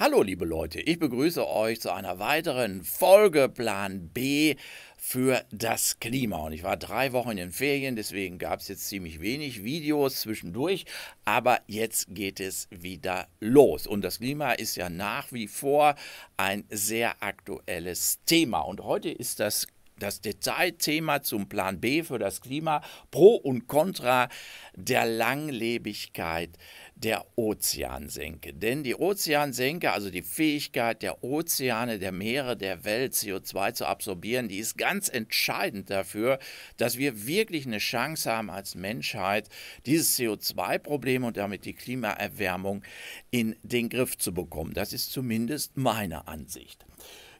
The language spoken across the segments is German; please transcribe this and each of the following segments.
Hallo liebe Leute, ich begrüße euch zu einer weiteren Folge Plan B für das Klima. Und ich war drei Wochen in den Ferien, deswegen gab es jetzt ziemlich wenig Videos zwischendurch. Aber jetzt geht es wieder los. Und das Klima ist ja nach wie vor ein sehr aktuelles Thema. Und heute ist das das Detailthema zum Plan B für das Klima, Pro und Contra der Langlebigkeit der Ozeansenke. Denn die Ozeansenke, also die Fähigkeit der Ozeane, der Meere, der Welt, CO2 zu absorbieren, die ist ganz entscheidend dafür, dass wir wirklich eine Chance haben als Menschheit, dieses CO2-Problem und damit die Klimaerwärmung in den Griff zu bekommen. Das ist zumindest meine Ansicht.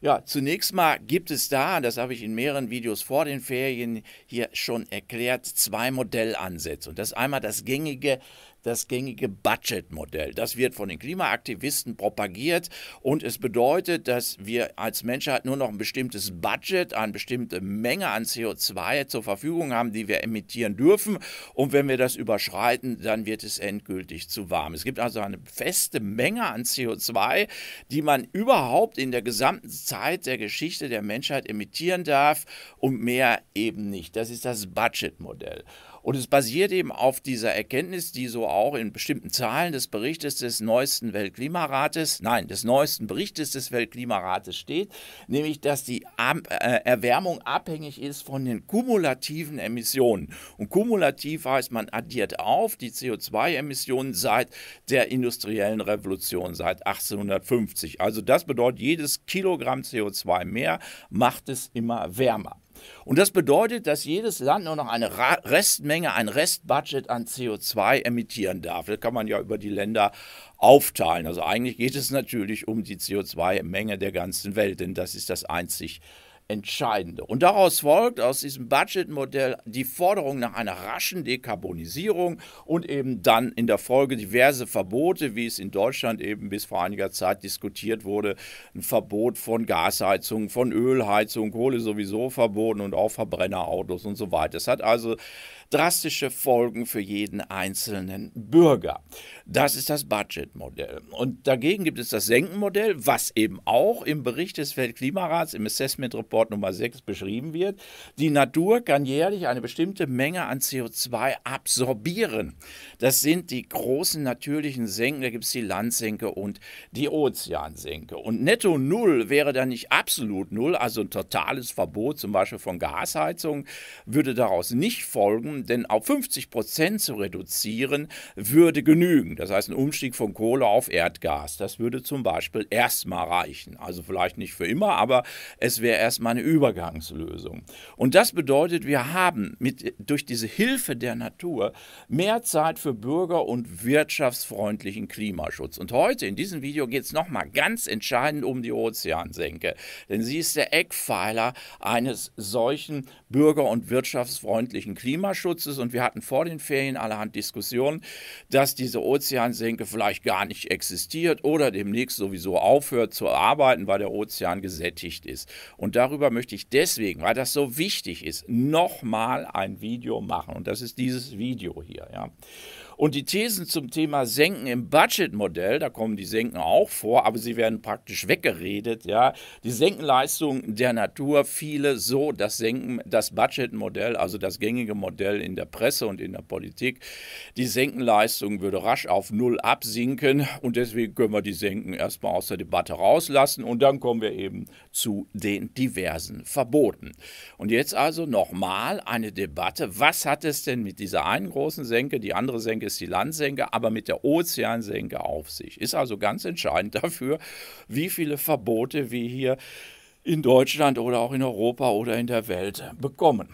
Ja, zunächst mal gibt es da, das habe ich in mehreren Videos vor den Ferien hier schon erklärt, zwei Modellansätze. Und das ist einmal das gängige das gängige Budgetmodell. Das wird von den Klimaaktivisten propagiert und es bedeutet, dass wir als Menschheit nur noch ein bestimmtes Budget, eine bestimmte Menge an CO2 zur Verfügung haben, die wir emittieren dürfen. Und wenn wir das überschreiten, dann wird es endgültig zu warm. Es gibt also eine feste Menge an CO2, die man überhaupt in der gesamten Zeit der Geschichte der Menschheit emittieren darf und mehr eben nicht. Das ist das Budgetmodell. Und es basiert eben auf dieser Erkenntnis, die so auch in bestimmten Zahlen des Berichtes des neuesten Weltklimarates, nein, des neuesten Berichtes des Weltklimarates steht, nämlich dass die äh, Erwärmung abhängig ist von den kumulativen Emissionen. Und kumulativ heißt, man addiert auf die CO2-Emissionen seit der industriellen Revolution, seit 1850. Also das bedeutet, jedes Kilogramm CO2 mehr macht es immer wärmer. Und das bedeutet, dass jedes Land nur noch eine Restmenge, ein Restbudget an CO2 emittieren darf. Das kann man ja über die Länder aufteilen. Also eigentlich geht es natürlich um die CO2-Menge der ganzen Welt, denn das ist das einzig Entscheidende. Und daraus folgt aus diesem Budgetmodell die Forderung nach einer raschen Dekarbonisierung und eben dann in der Folge diverse Verbote, wie es in Deutschland eben bis vor einiger Zeit diskutiert wurde, ein Verbot von Gasheizungen, von Ölheizungen, Kohle sowieso verboten und auch Verbrennerautos und so weiter. Es hat also drastische Folgen für jeden einzelnen Bürger. Das ist das Budgetmodell. Und dagegen gibt es das Senkenmodell, was eben auch im Bericht des Weltklimarats im Assessment Report Nummer 6 beschrieben wird. Die Natur kann jährlich eine bestimmte Menge an CO2 absorbieren. Das sind die großen natürlichen Senken, da gibt es die Landsenke und die Ozeansenke. Und netto Null wäre dann nicht absolut Null, also ein totales Verbot zum Beispiel von Gasheizungen würde daraus nicht folgen denn auf 50 Prozent zu reduzieren, würde genügen. Das heißt, ein Umstieg von Kohle auf Erdgas, das würde zum Beispiel erstmal reichen. Also vielleicht nicht für immer, aber es wäre erstmal eine Übergangslösung. Und das bedeutet, wir haben mit, durch diese Hilfe der Natur mehr Zeit für bürger- und wirtschaftsfreundlichen Klimaschutz. Und heute in diesem Video geht es nochmal ganz entscheidend um die Ozeansenke, denn sie ist der Eckpfeiler eines solchen bürger- und wirtschaftsfreundlichen Klimaschutzes. Meeresschutzes und wir hatten vor den Ferien allerhand Diskussionen, dass diese Ozeansenke vielleicht gar nicht existiert oder demnächst sowieso aufhört zu arbeiten, weil der Ozean gesättigt ist. Und darüber möchte ich deswegen, weil das so wichtig ist, nochmal ein Video machen. Und das ist dieses Video hier. Ja. Und die Thesen zum Thema Senken im Budgetmodell, da kommen die Senken auch vor, aber sie werden praktisch weggeredet. Ja, die Senkenleistung der Natur viele so, dass Senken, das Budgetmodell, also das gängige Modell in der Presse und in der Politik, die Senkenleistung würde rasch auf null absinken und deswegen können wir die Senken erstmal aus der Debatte rauslassen und dann kommen wir eben zu den diversen Verboten. Und jetzt also nochmal eine Debatte, was hat es denn mit dieser einen großen Senke, die andere Senke es die Landsenke, aber mit der Ozeansenke auf sich. Ist also ganz entscheidend dafür, wie viele Verbote wir hier in Deutschland oder auch in Europa oder in der Welt bekommen.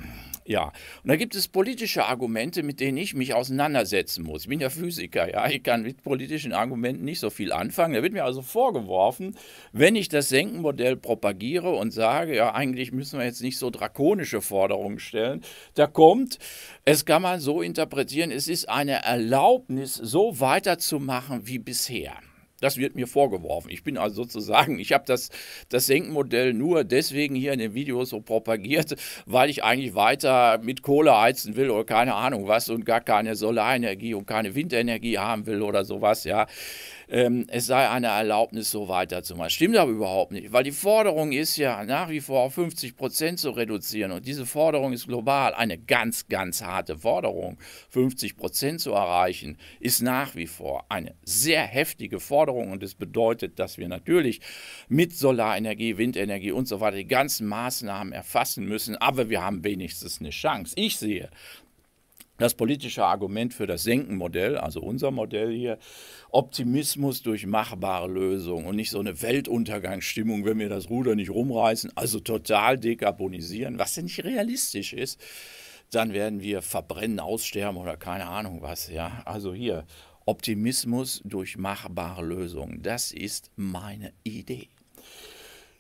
Ja, und da gibt es politische Argumente, mit denen ich mich auseinandersetzen muss. Ich bin ja Physiker, ja, ich kann mit politischen Argumenten nicht so viel anfangen. Da wird mir also vorgeworfen, wenn ich das Senkenmodell propagiere und sage, ja, eigentlich müssen wir jetzt nicht so drakonische Forderungen stellen, da kommt, es kann man so interpretieren, es ist eine Erlaubnis, so weiterzumachen wie bisher. Das wird mir vorgeworfen. Ich bin also sozusagen, ich habe das, das Senkmodell nur deswegen hier in den Videos so propagiert, weil ich eigentlich weiter mit Kohle heizen will oder keine Ahnung was und gar keine Solarenergie und keine Windenergie haben will oder sowas, ja ähm, es sei eine Erlaubnis, so weiterzumachen. Stimmt aber überhaupt nicht, weil die Forderung ist ja nach wie vor auf 50 Prozent zu reduzieren. Und diese Forderung ist global eine ganz, ganz harte Forderung. 50 Prozent zu erreichen ist nach wie vor eine sehr heftige Forderung und das bedeutet, dass wir natürlich mit Solarenergie, Windenergie und so weiter die ganzen Maßnahmen erfassen müssen. Aber wir haben wenigstens eine Chance. Ich sehe das politische Argument für das Senkenmodell, also unser Modell hier, Optimismus durch machbare Lösungen und nicht so eine Weltuntergangsstimmung, wenn wir das Ruder nicht rumreißen, also total dekarbonisieren, was ja nicht realistisch ist, dann werden wir verbrennen, aussterben oder keine Ahnung was. Ja, also hier Optimismus durch machbare Lösungen, das ist meine Idee.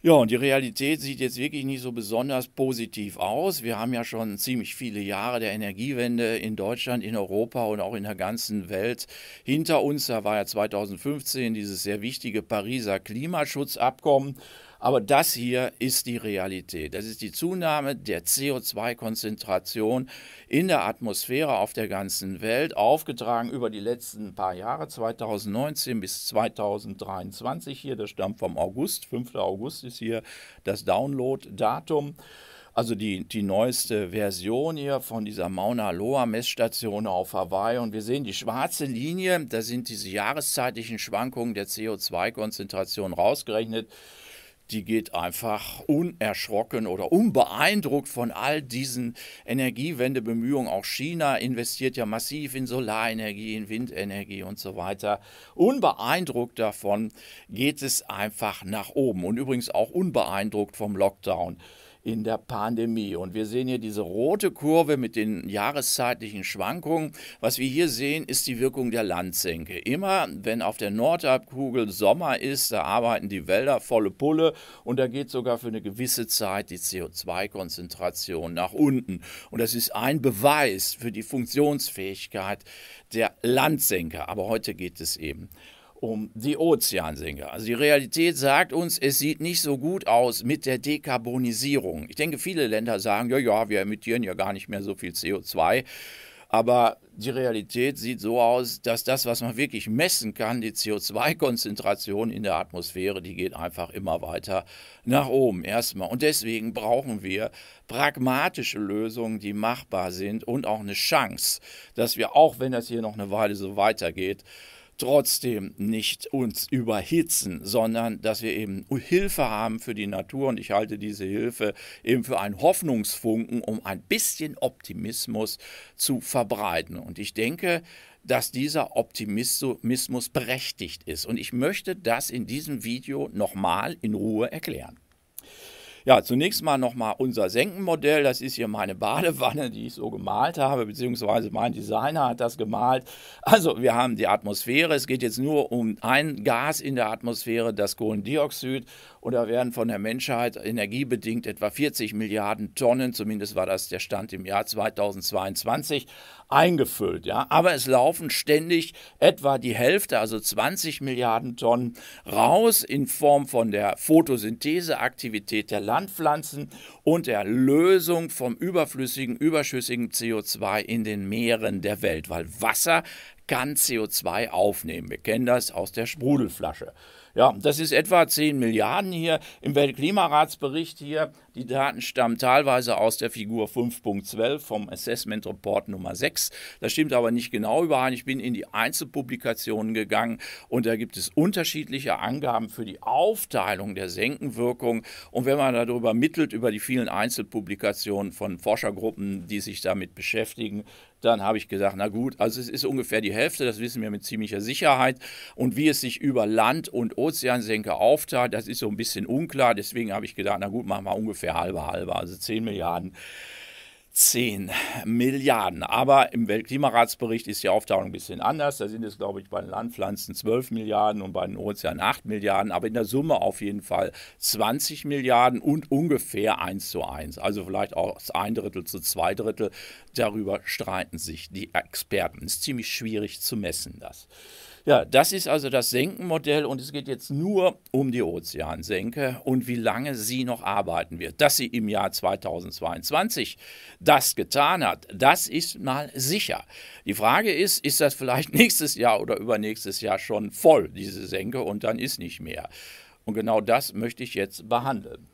Ja, und die Realität sieht jetzt wirklich nicht so besonders positiv aus. Wir haben ja schon ziemlich viele Jahre der Energiewende in Deutschland, in Europa und auch in der ganzen Welt hinter uns. Da war ja 2015 dieses sehr wichtige Pariser Klimaschutzabkommen. Aber das hier ist die Realität. Das ist die Zunahme der CO2-Konzentration in der Atmosphäre auf der ganzen Welt, aufgetragen über die letzten paar Jahre, 2019 bis 2023 hier. Das stammt vom August. 5. August ist hier das Download-Datum. Also die, die neueste Version hier von dieser Mauna Loa Messstation auf Hawaii. Und wir sehen die schwarze Linie, da sind diese jahreszeitlichen Schwankungen der CO2-Konzentration rausgerechnet die geht einfach unerschrocken oder unbeeindruckt von all diesen Energiewendebemühungen. Auch China investiert ja massiv in Solarenergie, in Windenergie und so weiter. Unbeeindruckt davon geht es einfach nach oben und übrigens auch unbeeindruckt vom Lockdown in der Pandemie. Und wir sehen hier diese rote Kurve mit den jahreszeitlichen Schwankungen. Was wir hier sehen, ist die Wirkung der Landsenke. Immer, wenn auf der Nordhalbkugel Sommer ist, da arbeiten die Wälder volle Pulle und da geht sogar für eine gewisse Zeit die CO2-Konzentration nach unten. Und das ist ein Beweis für die Funktionsfähigkeit der Landsenke. Aber heute geht es eben um die Ozeansinker. Also die Realität sagt uns, es sieht nicht so gut aus mit der Dekarbonisierung. Ich denke, viele Länder sagen, ja, ja, wir emittieren ja gar nicht mehr so viel CO2. Aber die Realität sieht so aus, dass das, was man wirklich messen kann, die CO2-Konzentration in der Atmosphäre, die geht einfach immer weiter nach oben erstmal. Und deswegen brauchen wir pragmatische Lösungen, die machbar sind und auch eine Chance, dass wir, auch wenn das hier noch eine Weile so weitergeht, trotzdem nicht uns überhitzen, sondern dass wir eben Hilfe haben für die Natur. Und ich halte diese Hilfe eben für einen Hoffnungsfunken, um ein bisschen Optimismus zu verbreiten. Und ich denke, dass dieser Optimismus berechtigt ist. Und ich möchte das in diesem Video nochmal in Ruhe erklären. Ja, zunächst mal nochmal unser Senkenmodell. Das ist hier meine Badewanne, die ich so gemalt habe, beziehungsweise mein Designer hat das gemalt. Also wir haben die Atmosphäre. Es geht jetzt nur um ein Gas in der Atmosphäre, das Kohlendioxid. Und da werden von der Menschheit energiebedingt etwa 40 Milliarden Tonnen, zumindest war das der Stand im Jahr 2022, eingefüllt. Ja? Aber es laufen ständig etwa die Hälfte, also 20 Milliarden Tonnen, raus in Form von der Photosyntheseaktivität der Landpflanzen und der Lösung vom überflüssigen, überschüssigen CO2 in den Meeren der Welt, weil Wasser kann CO2 aufnehmen. Wir kennen das aus der Sprudelflasche. Ja, das ist etwa 10 Milliarden hier im Weltklimaratsbericht hier die Daten stammen teilweise aus der Figur 5.12 vom Assessment Report Nummer 6. Das stimmt aber nicht genau überein. Ich bin in die Einzelpublikationen gegangen und da gibt es unterschiedliche Angaben für die Aufteilung der Senkenwirkung. Und wenn man darüber mittelt, über die vielen Einzelpublikationen von Forschergruppen, die sich damit beschäftigen, dann habe ich gesagt, na gut, also es ist ungefähr die Hälfte, das wissen wir mit ziemlicher Sicherheit. Und wie es sich über Land- und Ozeansenke aufteilt, das ist so ein bisschen unklar. Deswegen habe ich gedacht, na gut, machen wir ungefähr ungefähr halbe halbe, also 10 Milliarden. 10 Milliarden. Aber im Weltklimaratsbericht ist die Aufteilung ein bisschen anders. Da sind es, glaube ich, bei den Landpflanzen 12 Milliarden und bei den Ozeanen 8 Milliarden. Aber in der Summe auf jeden Fall 20 Milliarden und ungefähr 1 zu 1. Also vielleicht auch ein Drittel zu zwei Drittel. Darüber streiten sich die Experten. Ist ziemlich schwierig zu messen, das. Ja, das ist also das Senkenmodell und es geht jetzt nur um die Ozeansenke und wie lange sie noch arbeiten wird. Dass sie im Jahr 2022 das getan hat, das ist mal sicher. Die Frage ist, ist das vielleicht nächstes Jahr oder übernächstes Jahr schon voll, diese Senke, und dann ist nicht mehr. Und genau das möchte ich jetzt behandeln.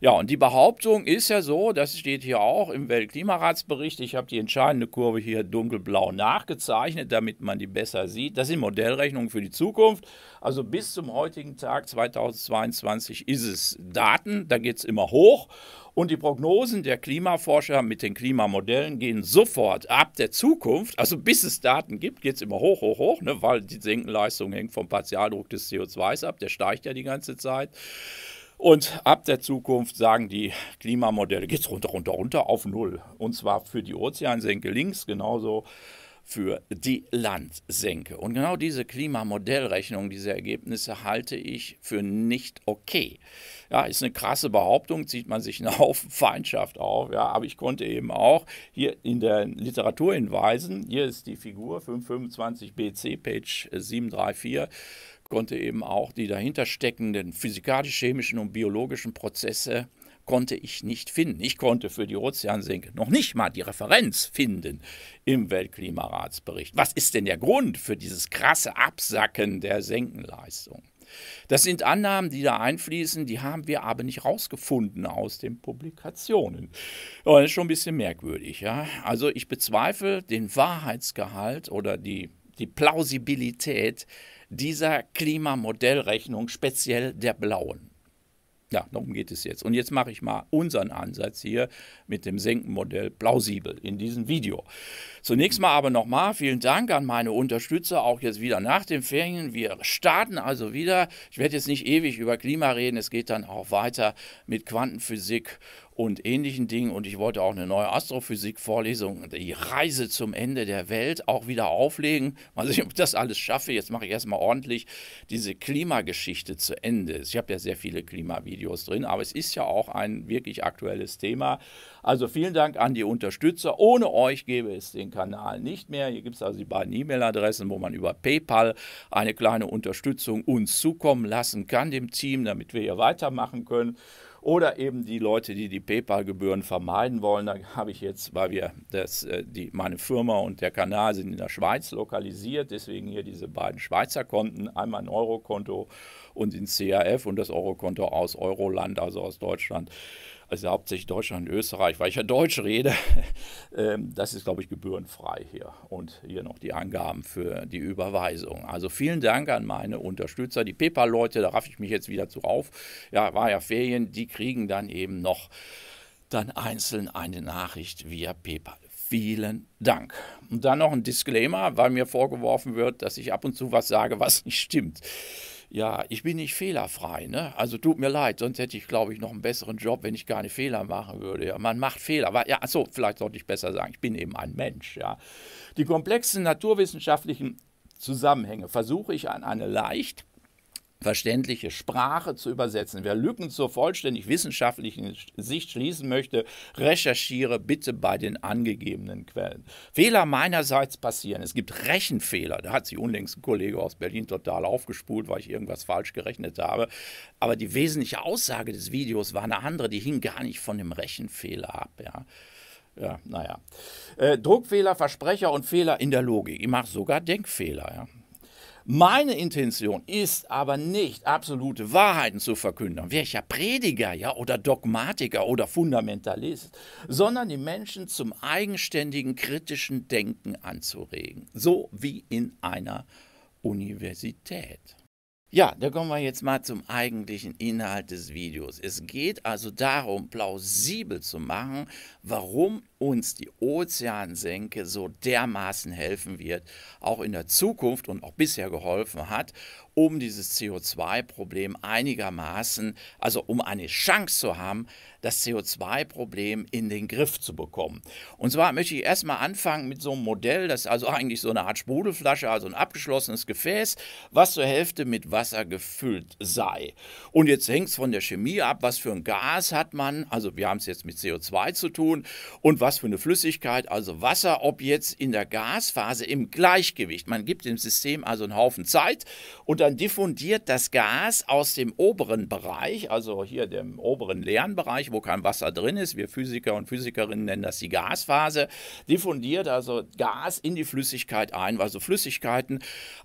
Ja, und die Behauptung ist ja so, das steht hier auch im Weltklimaratsbericht, ich habe die entscheidende Kurve hier dunkelblau nachgezeichnet, damit man die besser sieht. Das sind Modellrechnungen für die Zukunft. Also bis zum heutigen Tag 2022 ist es Daten, da geht es immer hoch. Und die Prognosen der Klimaforscher mit den Klimamodellen gehen sofort ab der Zukunft, also bis es Daten gibt, geht es immer hoch, hoch, hoch, ne, weil die Senkenleistung hängt vom Partialdruck des CO2 ab, der steigt ja die ganze Zeit. Und ab der Zukunft sagen die Klimamodelle, geht es runter, runter, runter auf Null. Und zwar für die Ozeansenke links genauso für die Landsenke. Und genau diese Klimamodellrechnung, diese Ergebnisse halte ich für nicht okay. Ja, ist eine krasse Behauptung, zieht man sich einen Haufen Feindschaft auf. Ja, aber ich konnte eben auch hier in der Literatur hinweisen, hier ist die Figur 525 BC, Page 734, konnte eben auch die dahinter steckenden physikalisch-chemischen und biologischen Prozesse konnte ich nicht finden. Ich konnte für die Ozeansenke noch nicht mal die Referenz finden im Weltklimaratsbericht. Was ist denn der Grund für dieses krasse Absacken der Senkenleistung? Das sind Annahmen, die da einfließen, die haben wir aber nicht rausgefunden aus den Publikationen. Das ist schon ein bisschen merkwürdig. Ja? Also ich bezweifle den Wahrheitsgehalt oder die, die Plausibilität dieser Klimamodellrechnung, speziell der blauen. Ja, darum geht es jetzt. Und jetzt mache ich mal unseren Ansatz hier mit dem Senkenmodell plausibel in diesem Video. Zunächst mal aber nochmal vielen Dank an meine Unterstützer, auch jetzt wieder nach den Ferien. Wir starten also wieder. Ich werde jetzt nicht ewig über Klima reden, es geht dann auch weiter mit Quantenphysik und ähnlichen Dingen. Und ich wollte auch eine neue Astrophysik-Vorlesung, die Reise zum Ende der Welt, auch wieder auflegen. Mal also sehen, ob ich das alles schaffe. Jetzt mache ich erstmal ordentlich diese Klimageschichte zu Ende. Ich habe ja sehr viele Klimavideos drin, aber es ist ja auch ein wirklich aktuelles Thema. Also vielen Dank an die Unterstützer. Ohne euch gäbe es den Kanal nicht mehr. Hier gibt es also die beiden E-Mail-Adressen, wo man über PayPal eine kleine Unterstützung uns zukommen lassen kann, dem Team, damit wir hier weitermachen können. Oder eben die Leute, die die PayPal-Gebühren vermeiden wollen. Da habe ich jetzt, weil wir das, äh, die, meine Firma und der Kanal sind in der Schweiz lokalisiert, deswegen hier diese beiden Schweizer Konten, einmal ein Eurokonto und in CAF und das Eurokonto aus Euroland, also aus Deutschland also hauptsächlich Deutschland und Österreich, weil ich ja Deutsch rede, ähm, das ist, glaube ich, gebührenfrei hier. Und hier noch die Angaben für die Überweisung. Also vielen Dank an meine Unterstützer, die PayPal-Leute, da raff ich mich jetzt wieder zu auf. Ja, war ja Ferien, die kriegen dann eben noch dann einzeln eine Nachricht via PayPal. Vielen Dank. Und dann noch ein Disclaimer, weil mir vorgeworfen wird, dass ich ab und zu was sage, was nicht stimmt. Ja, ich bin nicht fehlerfrei, ne? Also tut mir leid, sonst hätte ich, glaube ich, noch einen besseren Job, wenn ich keine Fehler machen würde. Ja, man macht Fehler. Weil, ja, achso, vielleicht sollte ich besser sagen, ich bin eben ein Mensch, ja. Die komplexen naturwissenschaftlichen Zusammenhänge versuche ich an eine leicht verständliche Sprache zu übersetzen. Wer Lücken zur vollständig wissenschaftlichen Sicht schließen möchte, recherchiere bitte bei den angegebenen Quellen. Fehler meinerseits passieren. Es gibt Rechenfehler. Da hat sich unlängst ein Kollege aus Berlin total aufgespult, weil ich irgendwas falsch gerechnet habe. Aber die wesentliche Aussage des Videos war eine andere. Die hing gar nicht von dem Rechenfehler ab. Ja. Ja, naja. Äh, Druckfehler, Versprecher und Fehler in der Logik. Ich mache sogar Denkfehler. Ja. Meine Intention ist aber nicht, absolute Wahrheiten zu verkündern, welcher Prediger ja, oder Dogmatiker oder Fundamentalist, sondern die Menschen zum eigenständigen kritischen Denken anzuregen, so wie in einer Universität. Ja, da kommen wir jetzt mal zum eigentlichen Inhalt des Videos. Es geht also darum, plausibel zu machen, warum uns die Ozeansenke so dermaßen helfen wird, auch in der Zukunft und auch bisher geholfen hat, um dieses CO2-Problem einigermaßen, also um eine Chance zu haben, das CO2-Problem in den Griff zu bekommen. Und zwar möchte ich erstmal anfangen mit so einem Modell, das ist also eigentlich so eine Art Sprudelflasche, also ein abgeschlossenes Gefäß, was zur Hälfte mit Wasser gefüllt sei. Und jetzt hängt es von der Chemie ab, was für ein Gas hat man, also wir haben es jetzt mit CO2 zu tun, und was was für eine Flüssigkeit, also Wasser, ob jetzt in der Gasphase im Gleichgewicht. Man gibt dem System also einen Haufen Zeit und dann diffundiert das Gas aus dem oberen Bereich, also hier dem oberen leeren Bereich, wo kein Wasser drin ist. Wir Physiker und Physikerinnen nennen das die Gasphase. Diffundiert also Gas in die Flüssigkeit ein, weil so Flüssigkeiten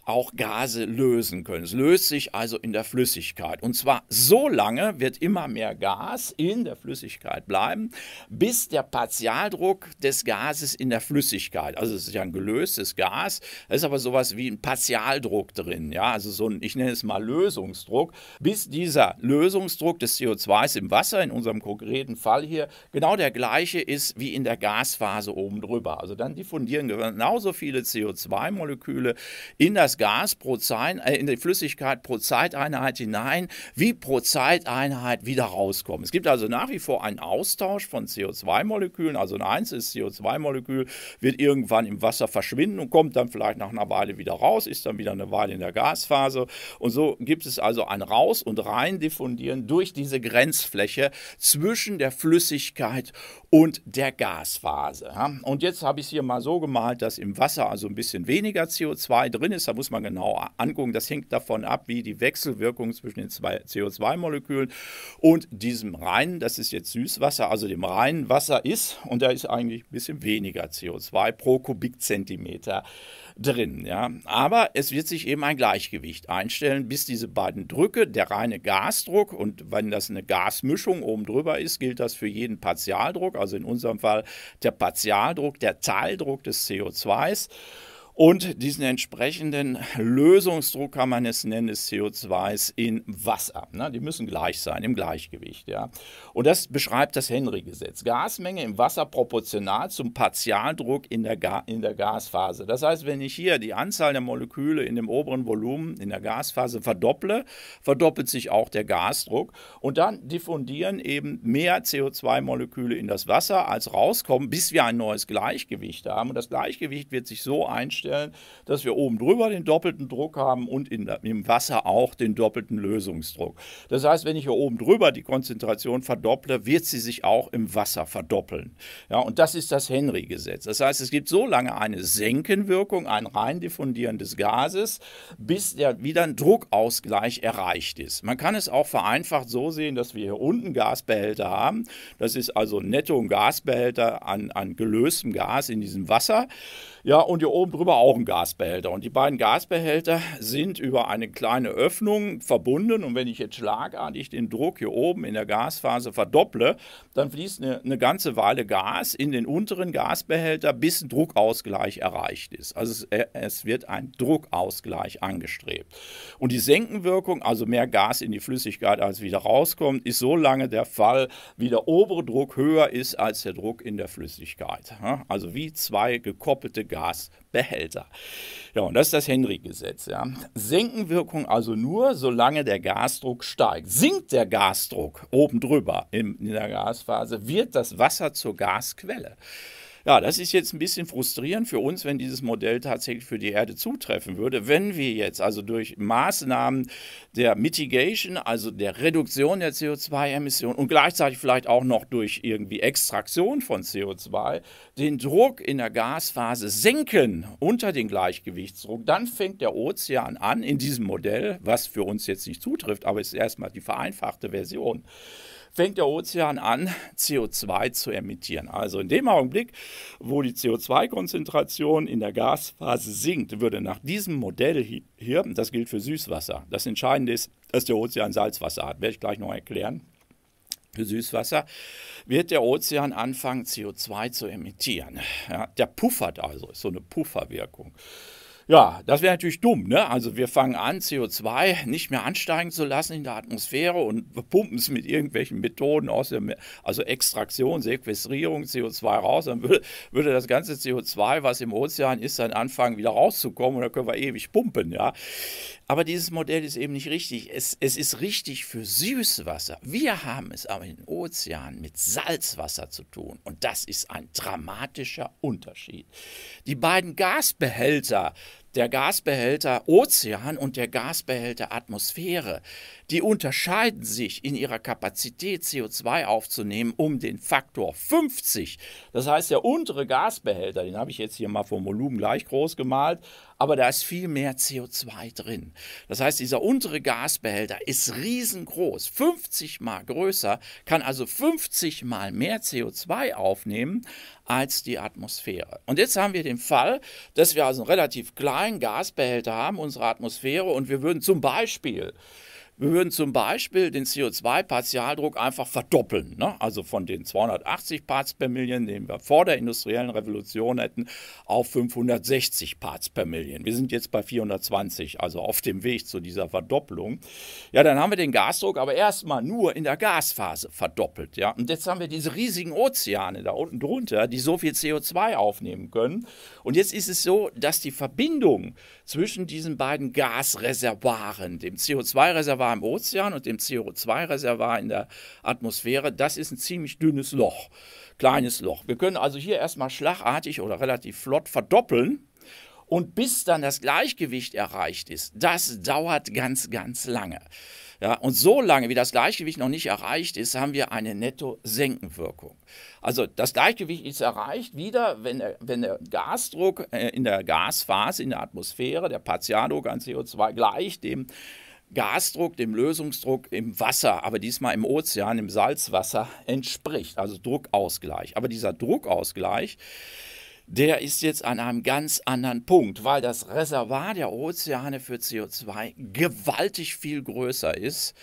auch Gase lösen können. Es löst sich also in der Flüssigkeit. Und zwar so lange wird immer mehr Gas in der Flüssigkeit bleiben, bis der Partial Unterdruck des Gases in der Flüssigkeit. Also es ist ja ein gelöstes Gas, da ist aber sowas wie ein Partialdruck drin, ja, also so ein, ich nenne es mal Lösungsdruck, bis dieser Lösungsdruck des CO2s im Wasser, in unserem konkreten Fall hier, genau der gleiche ist wie in der Gasphase oben drüber. Also dann diffundieren genauso viele CO2-Moleküle in das Gas pro Zeit, äh, in die Flüssigkeit pro Zeiteinheit hinein, wie pro Zeiteinheit wieder rauskommen. Es gibt also nach wie vor einen Austausch von CO2-Molekülen, also 1 ist CO2-Molekül, wird irgendwann im Wasser verschwinden und kommt dann vielleicht nach einer Weile wieder raus, ist dann wieder eine Weile in der Gasphase. Und so gibt es also ein Raus- und Rein-Diffundieren durch diese Grenzfläche zwischen der Flüssigkeit und der Gasphase. Und jetzt habe ich es hier mal so gemalt, dass im Wasser also ein bisschen weniger CO2 drin ist. Da muss man genau angucken. Das hängt davon ab, wie die Wechselwirkung zwischen den zwei CO2-Molekülen und diesem reinen, das ist jetzt Süßwasser, also dem reinen Wasser ist. Und da ist eigentlich ein bisschen weniger CO2 pro Kubikzentimeter drin. Ja. Aber es wird sich eben ein Gleichgewicht einstellen, bis diese beiden Drücke, der reine Gasdruck und wenn das eine Gasmischung oben drüber ist, gilt das für jeden Partialdruck, also in unserem Fall der Partialdruck, der Teildruck des CO2s. Und diesen entsprechenden Lösungsdruck kann man es nennen, des CO2s in Wasser. Ne? Die müssen gleich sein, im Gleichgewicht. Ja? Und das beschreibt das Henry-Gesetz. Gasmenge im Wasser proportional zum Partialdruck in der, in der Gasphase. Das heißt, wenn ich hier die Anzahl der Moleküle in dem oberen Volumen in der Gasphase verdopple, verdoppelt sich auch der Gasdruck. Und dann diffundieren eben mehr CO2-Moleküle in das Wasser, als rauskommen, bis wir ein neues Gleichgewicht haben. Und das Gleichgewicht wird sich so einstellen, vorstellen, dass wir oben drüber den doppelten Druck haben und in, im Wasser auch den doppelten Lösungsdruck. Das heißt, wenn ich hier oben drüber die Konzentration verdopple, wird sie sich auch im Wasser verdoppeln. Ja, und das ist das Henry-Gesetz. Das heißt, es gibt so lange eine Senkenwirkung, ein Reindiffundieren des Gases, bis der, wieder ein Druckausgleich erreicht ist. Man kann es auch vereinfacht so sehen, dass wir hier unten Gasbehälter haben. Das ist also netto ein Gasbehälter an, an gelöstem Gas in diesem Wasser. Ja, und hier oben drüber aber auch einen Gasbehälter. Und die beiden Gasbehälter sind über eine kleine Öffnung verbunden. Und wenn ich jetzt schlagartig den Druck hier oben in der Gasphase verdopple, dann fließt eine, eine ganze Weile Gas in den unteren Gasbehälter, bis ein Druckausgleich erreicht ist. Also es, äh, es wird ein Druckausgleich angestrebt. Und die Senkenwirkung, also mehr Gas in die Flüssigkeit als wieder rauskommt, ist so lange der Fall, wie der obere Druck höher ist als der Druck in der Flüssigkeit. Also wie zwei gekoppelte Gas. Behälter. Ja, und das ist das Henry-Gesetz. Ja. Senkenwirkung also nur, solange der Gasdruck steigt. Sinkt der Gasdruck oben drüber in, in der Gasphase, wird das Wasser zur Gasquelle. Ja, das ist jetzt ein bisschen frustrierend für uns, wenn dieses Modell tatsächlich für die Erde zutreffen würde. Wenn wir jetzt also durch Maßnahmen der Mitigation, also der Reduktion der CO2-Emissionen und gleichzeitig vielleicht auch noch durch irgendwie Extraktion von CO2 den Druck in der Gasphase senken unter den Gleichgewichtsdruck, dann fängt der Ozean an in diesem Modell, was für uns jetzt nicht zutrifft, aber ist erstmal die vereinfachte Version fängt der Ozean an, CO2 zu emittieren. Also in dem Augenblick, wo die CO2-Konzentration in der Gasphase sinkt, würde nach diesem Modell hier, das gilt für Süßwasser, das Entscheidende ist, dass der Ozean Salzwasser hat, werde ich gleich noch erklären. Für Süßwasser wird der Ozean anfangen, CO2 zu emittieren. Ja, der puffert also, ist so eine Pufferwirkung. Ja, das wäre natürlich dumm. Ne? Also wir fangen an, CO2 nicht mehr ansteigen zu lassen in der Atmosphäre und pumpen es mit irgendwelchen Methoden aus der, also Extraktion, Sequestrierung CO2 raus. Dann würde, würde das ganze CO2, was im Ozean ist, dann anfangen wieder rauszukommen und dann können wir ewig pumpen. Ja, aber dieses Modell ist eben nicht richtig. Es, es ist richtig für Süßwasser. Wir haben es aber in den Ozeanen mit Salzwasser zu tun. Und das ist ein dramatischer Unterschied. Die beiden Gasbehälter, der Gasbehälter Ozean und der Gasbehälter Atmosphäre, die unterscheiden sich in ihrer Kapazität, CO2 aufzunehmen, um den Faktor 50. Das heißt, der untere Gasbehälter, den habe ich jetzt hier mal vom Volumen gleich groß gemalt, aber da ist viel mehr CO2 drin. Das heißt, dieser untere Gasbehälter ist riesengroß, 50 mal größer, kann also 50 mal mehr CO2 aufnehmen als die Atmosphäre. Und jetzt haben wir den Fall, dass wir also einen relativ kleinen Gasbehälter haben, unsere Atmosphäre, und wir würden zum Beispiel wir würden zum Beispiel den CO2-Partialdruck einfach verdoppeln. Ne? Also von den 280 Parts per Million, den wir vor der industriellen Revolution hätten, auf 560 Parts per Million. Wir sind jetzt bei 420, also auf dem Weg zu dieser Verdopplung. Ja, dann haben wir den Gasdruck aber erstmal nur in der Gasphase verdoppelt. Ja? Und jetzt haben wir diese riesigen Ozeane da unten drunter, die so viel CO2 aufnehmen können. Und jetzt ist es so, dass die Verbindung zwischen diesen beiden Gasreservoiren, dem CO2-Reservoir, Reservoir im Ozean und dem CO2-Reservoir in der Atmosphäre, das ist ein ziemlich dünnes Loch, kleines Loch. Wir können also hier erstmal schlagartig oder relativ flott verdoppeln. Und bis dann das Gleichgewicht erreicht ist, das dauert ganz, ganz lange. Ja, und so lange, wie das Gleichgewicht noch nicht erreicht ist, haben wir eine Netto-Senkenwirkung. Also das Gleichgewicht ist erreicht wieder, wenn der, wenn der Gasdruck äh, in der Gasphase, in der Atmosphäre, der Partialdruck an CO2 gleich dem Gasdruck dem Lösungsdruck im Wasser, aber diesmal im Ozean, im Salzwasser entspricht, also Druckausgleich. Aber dieser Druckausgleich, der ist jetzt an einem ganz anderen Punkt, weil das Reservoir der Ozeane für CO2 gewaltig viel größer ist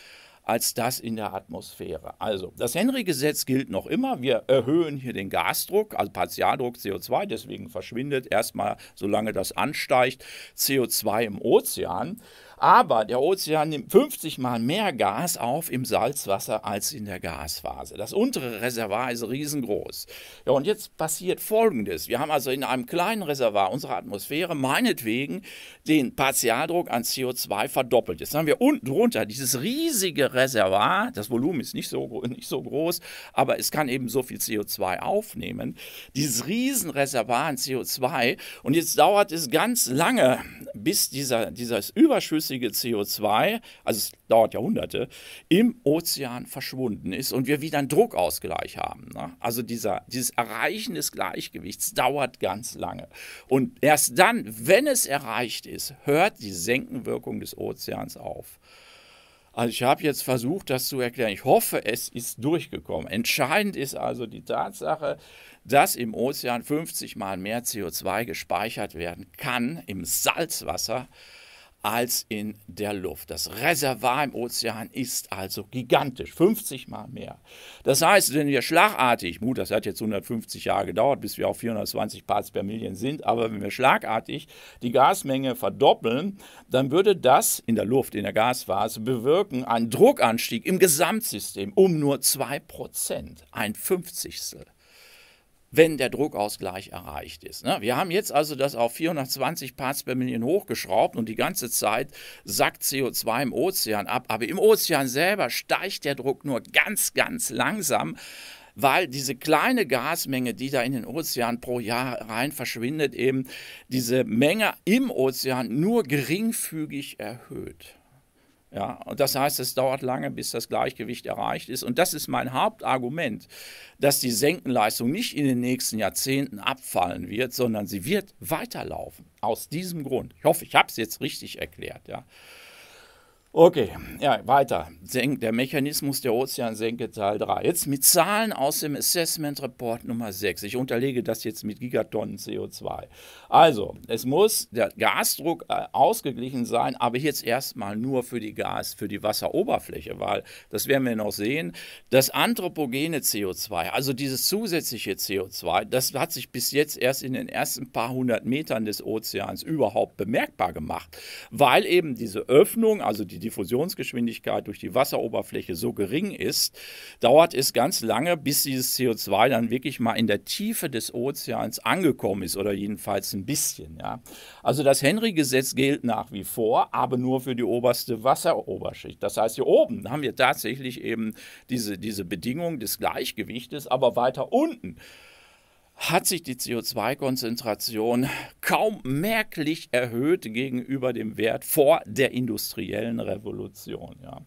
als das in der Atmosphäre. Also, das Henry-Gesetz gilt noch immer. Wir erhöhen hier den Gasdruck, also Partialdruck CO2, deswegen verschwindet erstmal, solange das ansteigt, CO2 im Ozean. Aber der Ozean nimmt 50 mal mehr Gas auf im Salzwasser als in der Gasphase. Das untere Reservoir ist riesengroß. Ja, und jetzt passiert Folgendes. Wir haben also in einem kleinen Reservoir unserer Atmosphäre meinetwegen den Partialdruck an CO2 verdoppelt. Jetzt haben wir unten drunter dieses riesige Reservoir. Das Volumen ist nicht so, nicht so groß, aber es kann eben so viel CO2 aufnehmen. Dieses Riesenreservoir an CO2. Und jetzt dauert es ganz lange, bis dieser, dieses Überschuss flüssige CO2, also es dauert Jahrhunderte, im Ozean verschwunden ist und wir wieder einen Druckausgleich haben. Ne? Also dieser, dieses Erreichen des Gleichgewichts dauert ganz lange. Und erst dann, wenn es erreicht ist, hört die Senkenwirkung des Ozeans auf. Also ich habe jetzt versucht, das zu erklären. Ich hoffe, es ist durchgekommen. Entscheidend ist also die Tatsache, dass im Ozean 50 mal mehr CO2 gespeichert werden kann im Salzwasser als in der Luft. Das Reservoir im Ozean ist also gigantisch, 50 mal mehr. Das heißt, wenn wir schlagartig, gut, das hat jetzt 150 Jahre gedauert, bis wir auf 420 Parts per Million sind, aber wenn wir schlagartig die Gasmenge verdoppeln, dann würde das in der Luft, in der Gasphase, bewirken einen Druckanstieg im Gesamtsystem um nur 2%, ein Fünfzigstel wenn der Druckausgleich erreicht ist. Ne? Wir haben jetzt also das auf 420 Parts per Million hochgeschraubt und die ganze Zeit sackt CO2 im Ozean ab. Aber im Ozean selber steigt der Druck nur ganz, ganz langsam weil diese kleine Gasmenge, die da in den Ozean pro Jahr rein verschwindet, eben diese Menge im Ozean nur geringfügig erhöht. Ja, und das heißt, es dauert lange, bis das Gleichgewicht erreicht ist. Und das ist mein Hauptargument, dass die Senkenleistung nicht in den nächsten Jahrzehnten abfallen wird, sondern sie wird weiterlaufen. Aus diesem Grund. Ich hoffe, ich habe es jetzt richtig erklärt. Ja. Okay, ja, weiter. der Mechanismus der Ozeansenke Teil 3. Jetzt mit Zahlen aus dem Assessment Report Nummer 6. Ich unterlege das jetzt mit Gigatonnen CO2. Also, es muss der Gasdruck äh, ausgeglichen sein, aber jetzt erstmal nur für die Gas, für die Wasseroberfläche, weil das werden wir noch sehen. Das anthropogene CO2, also dieses zusätzliche CO2, das hat sich bis jetzt erst in den ersten paar hundert Metern des Ozeans überhaupt bemerkbar gemacht, weil eben diese Öffnung, also die Diffusionsgeschwindigkeit durch die Wasseroberfläche so gering ist, dauert es ganz lange, bis dieses CO2 dann wirklich mal in der Tiefe des Ozeans angekommen ist oder jedenfalls ein bisschen. Ja. Also das Henry-Gesetz gilt nach wie vor, aber nur für die oberste Wasseroberschicht. Das heißt, hier oben haben wir tatsächlich eben diese, diese Bedingung des Gleichgewichtes, aber weiter unten hat sich die CO2-Konzentration kaum merklich erhöht gegenüber dem Wert vor der industriellen Revolution. Ja.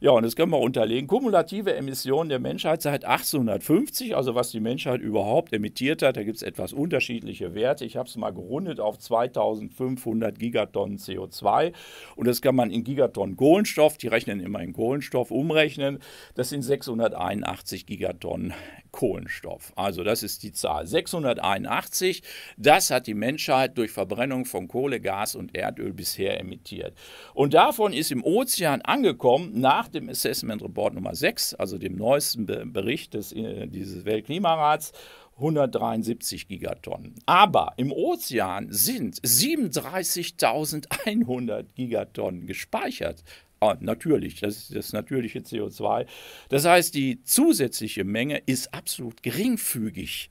Ja, und das können wir unterlegen. Kumulative Emissionen der Menschheit seit 1850, also was die Menschheit überhaupt emittiert hat, da gibt es etwas unterschiedliche Werte. Ich habe es mal gerundet auf 2500 Gigatonnen CO2 und das kann man in Gigatonnen Kohlenstoff, die rechnen immer in Kohlenstoff, umrechnen. Das sind 681 Gigatonnen Kohlenstoff. Also das ist die Zahl. 681, das hat die Menschheit durch Verbrennung von Kohle, Gas und Erdöl bisher emittiert. Und davon ist im Ozean angekommen nach nach dem Assessment Report Nummer 6, also dem neuesten Bericht des, äh, dieses Weltklimarats, 173 Gigatonnen. Aber im Ozean sind 37.100 Gigatonnen gespeichert. Ah, natürlich, das ist das natürliche CO2. Das heißt, die zusätzliche Menge ist absolut geringfügig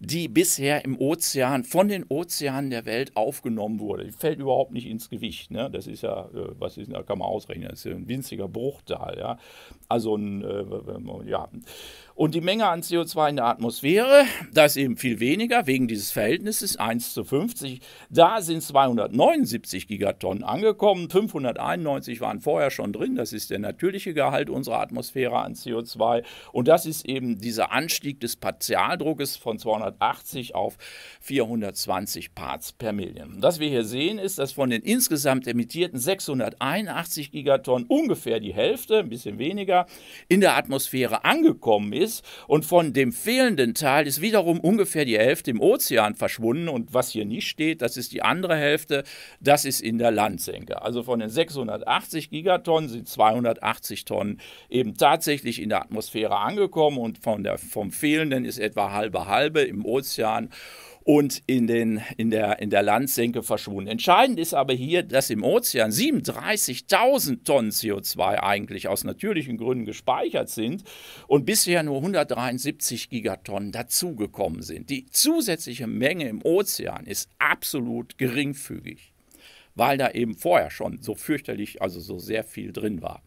die bisher im Ozean, von den Ozeanen der Welt aufgenommen wurde. Die fällt überhaupt nicht ins Gewicht. Ne? Das ist ja, äh, was ist, da kann man ausrechnen, das ist ein winziger Bruchteil. Ja? Also ein, äh, ja. Und die Menge an CO2 in der Atmosphäre, da ist eben viel weniger, wegen dieses Verhältnisses 1 zu 50. Da sind 279 Gigatonnen angekommen, 591 waren vorher schon drin, das ist der natürliche Gehalt unserer Atmosphäre an CO2. Und das ist eben dieser Anstieg des Partialdruckes von 280 auf 420 Parts per Million. Was wir hier sehen, ist, dass von den insgesamt emittierten 681 Gigatonnen ungefähr die Hälfte, ein bisschen weniger, Kilometer in der Atmosphäre angekommen ist und von dem fehlenden Teil ist wiederum ungefähr die Hälfte im Ozean verschwunden und was hier nicht steht, das ist die andere Hälfte, das ist in der Landsenke. Also von den 680 Gigatonnen sind 280 Tonnen eben tatsächlich in der Atmosphäre angekommen und von der, vom fehlenden ist etwa halbe halbe im Ozean und in, den, in, der, in der Landsenke verschwunden. Entscheidend ist aber hier, dass im Ozean 37.000 Tonnen CO2 eigentlich aus natürlichen Gründen gespeichert sind und bisher nur 173 Gigatonnen dazugekommen sind. Die zusätzliche Menge im Ozean ist absolut geringfügig, weil da eben vorher schon so fürchterlich, also so sehr viel drin war.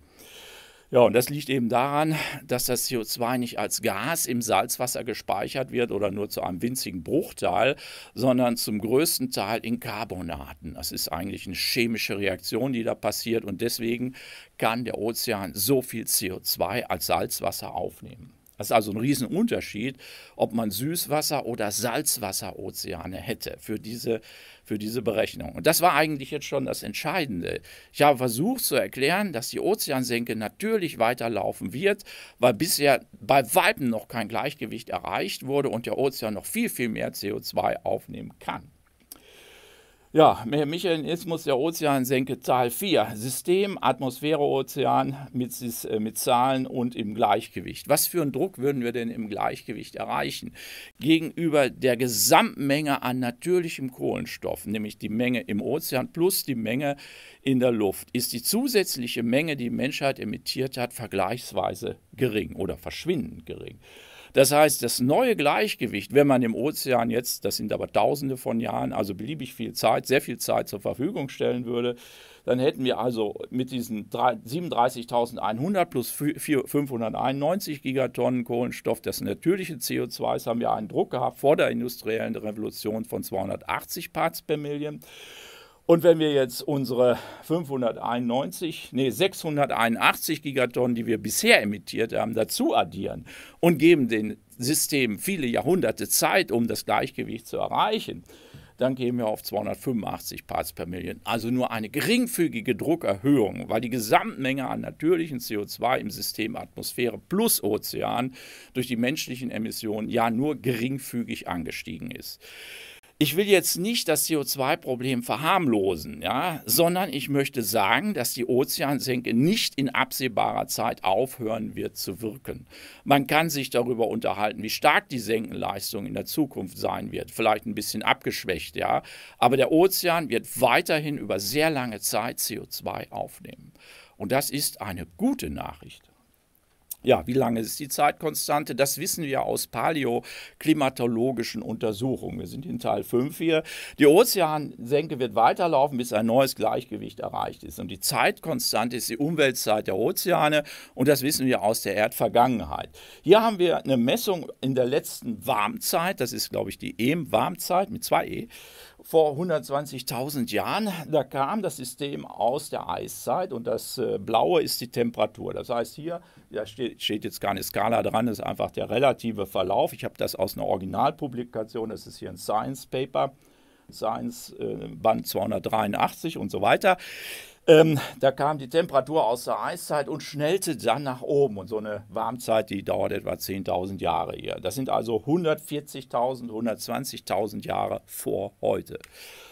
Ja, und das liegt eben daran, dass das CO2 nicht als Gas im Salzwasser gespeichert wird oder nur zu einem winzigen Bruchteil, sondern zum größten Teil in Carbonaten. Das ist eigentlich eine chemische Reaktion, die da passiert und deswegen kann der Ozean so viel CO2 als Salzwasser aufnehmen. Das ist also ein Riesenunterschied, ob man Süßwasser- oder Salzwasserozeane hätte für diese, für diese Berechnung. Und das war eigentlich jetzt schon das Entscheidende. Ich habe versucht zu erklären, dass die Ozeansenke natürlich weiterlaufen wird, weil bisher bei Weitem noch kein Gleichgewicht erreicht wurde und der Ozean noch viel, viel mehr CO2 aufnehmen kann. Ja, Mechanismus der Ozeansenke Zahl 4. System, Atmosphäre, Ozean mit, äh, mit Zahlen und im Gleichgewicht. Was für einen Druck würden wir denn im Gleichgewicht erreichen? Gegenüber der Gesamtmenge an natürlichem Kohlenstoff, nämlich die Menge im Ozean plus die Menge in der Luft, ist die zusätzliche Menge, die die Menschheit emittiert hat, vergleichsweise gering oder verschwindend gering. Das heißt, das neue Gleichgewicht, wenn man im Ozean jetzt, das sind aber Tausende von Jahren, also beliebig viel Zeit, sehr viel Zeit zur Verfügung stellen würde, dann hätten wir also mit diesen 37.100 plus 591 Gigatonnen Kohlenstoff, das natürliche CO2 ist, haben wir einen Druck gehabt vor der industriellen Revolution von 280 Parts per Million. Und wenn wir jetzt unsere 591, nee, 681 Gigatonnen, die wir bisher emittiert haben, dazu addieren und geben dem System viele Jahrhunderte Zeit, um das Gleichgewicht zu erreichen, dann gehen wir auf 285 Parts per Million. Also nur eine geringfügige Druckerhöhung, weil die Gesamtmenge an natürlichen CO2 im System Atmosphäre plus Ozean durch die menschlichen Emissionen ja nur geringfügig angestiegen ist ich will jetzt nicht das CO2-Problem verharmlosen, ja, sondern ich möchte sagen, dass die Ozeansenke nicht in absehbarer Zeit aufhören wird zu wirken. Man kann sich darüber unterhalten, wie stark die Senkenleistung in der Zukunft sein wird, vielleicht ein bisschen abgeschwächt, ja, aber der Ozean wird weiterhin über sehr lange Zeit CO2 aufnehmen. Und das ist eine gute Nachricht. Ja, wie lange ist die Zeitkonstante? Das wissen wir aus paläoklimatologischen Untersuchungen. Wir sind in Teil 5 hier. Die Ozeansenke wird weiterlaufen, bis ein neues Gleichgewicht erreicht ist. Und die Zeitkonstante ist die Umweltzeit der Ozeane und das wissen wir aus der Erdvergangenheit. Hier haben wir eine Messung in der letzten Warmzeit, das ist, glaube ich, die EM-Warmzeit mit zwei E vor 120.000 Jahren. Da kam das System aus der Eiszeit und das äh, Blaue ist die Temperatur. Das heißt, hier da steht, steht jetzt keine Skala dran, das ist einfach der relative Verlauf. Ich habe das aus einer Originalpublikation, das ist hier ein Science Paper, Science äh, Band 283 und so weiter. Ähm, da kam die Temperatur aus der Eiszeit und schnellte dann nach oben. Und so eine Warmzeit, die dauert etwa 10.000 Jahre hier. Das sind also 140.000, 120.000 Jahre vor heute.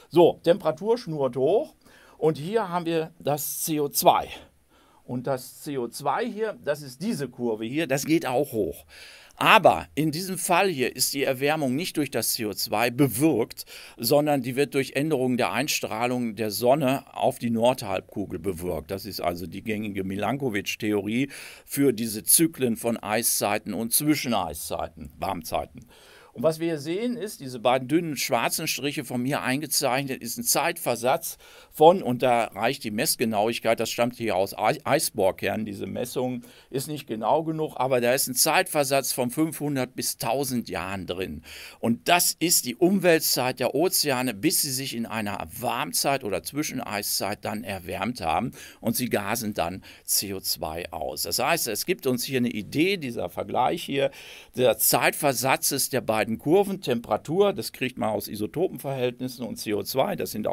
So, Temperatur schnurrt hoch. Und hier haben wir das CO2. Und das CO2 hier, das ist diese Kurve hier, das geht auch hoch. Aber in diesem Fall hier ist die Erwärmung nicht durch das CO2 bewirkt, sondern die wird durch Änderungen der Einstrahlung der Sonne auf die Nordhalbkugel bewirkt. Das ist also die gängige milankovitch theorie für diese Zyklen von Eiszeiten und Zwischeneiszeiten, Warmzeiten. Und was wir hier sehen ist, diese beiden dünnen schwarzen Striche von mir eingezeichnet, ist ein Zeitversatz von, und da reicht die Messgenauigkeit, das stammt hier aus Eisbohrkernen, diese Messung ist nicht genau genug, aber da ist ein Zeitversatz von 500 bis 1000 Jahren drin. Und das ist die Umweltzeit der Ozeane, bis sie sich in einer Warmzeit oder Zwischeneiszeit dann erwärmt haben und sie gasen dann CO2 aus. Das heißt, es gibt uns hier eine Idee, dieser Vergleich hier, der Zeitversatzes der beiden beiden Kurven, Temperatur, das kriegt man aus Isotopenverhältnissen und CO2, das sind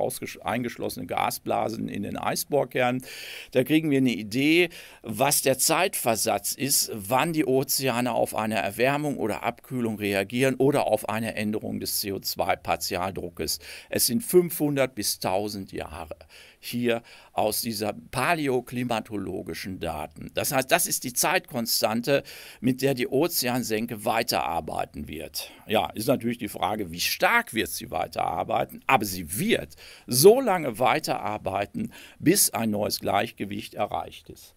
eingeschlossene Gasblasen in den Eisbohrkernen. Da kriegen wir eine Idee, was der Zeitversatz ist, wann die Ozeane auf eine Erwärmung oder Abkühlung reagieren oder auf eine Änderung des CO2-Partialdruckes. Es sind 500 bis 1000 Jahre hier aus dieser paläoklimatologischen Daten. Das heißt, das ist die Zeitkonstante, mit der die Ozeansenke weiterarbeiten wird. Ja, ist natürlich die Frage, wie stark wird sie weiterarbeiten, aber sie wird so lange weiterarbeiten, bis ein neues Gleichgewicht erreicht ist.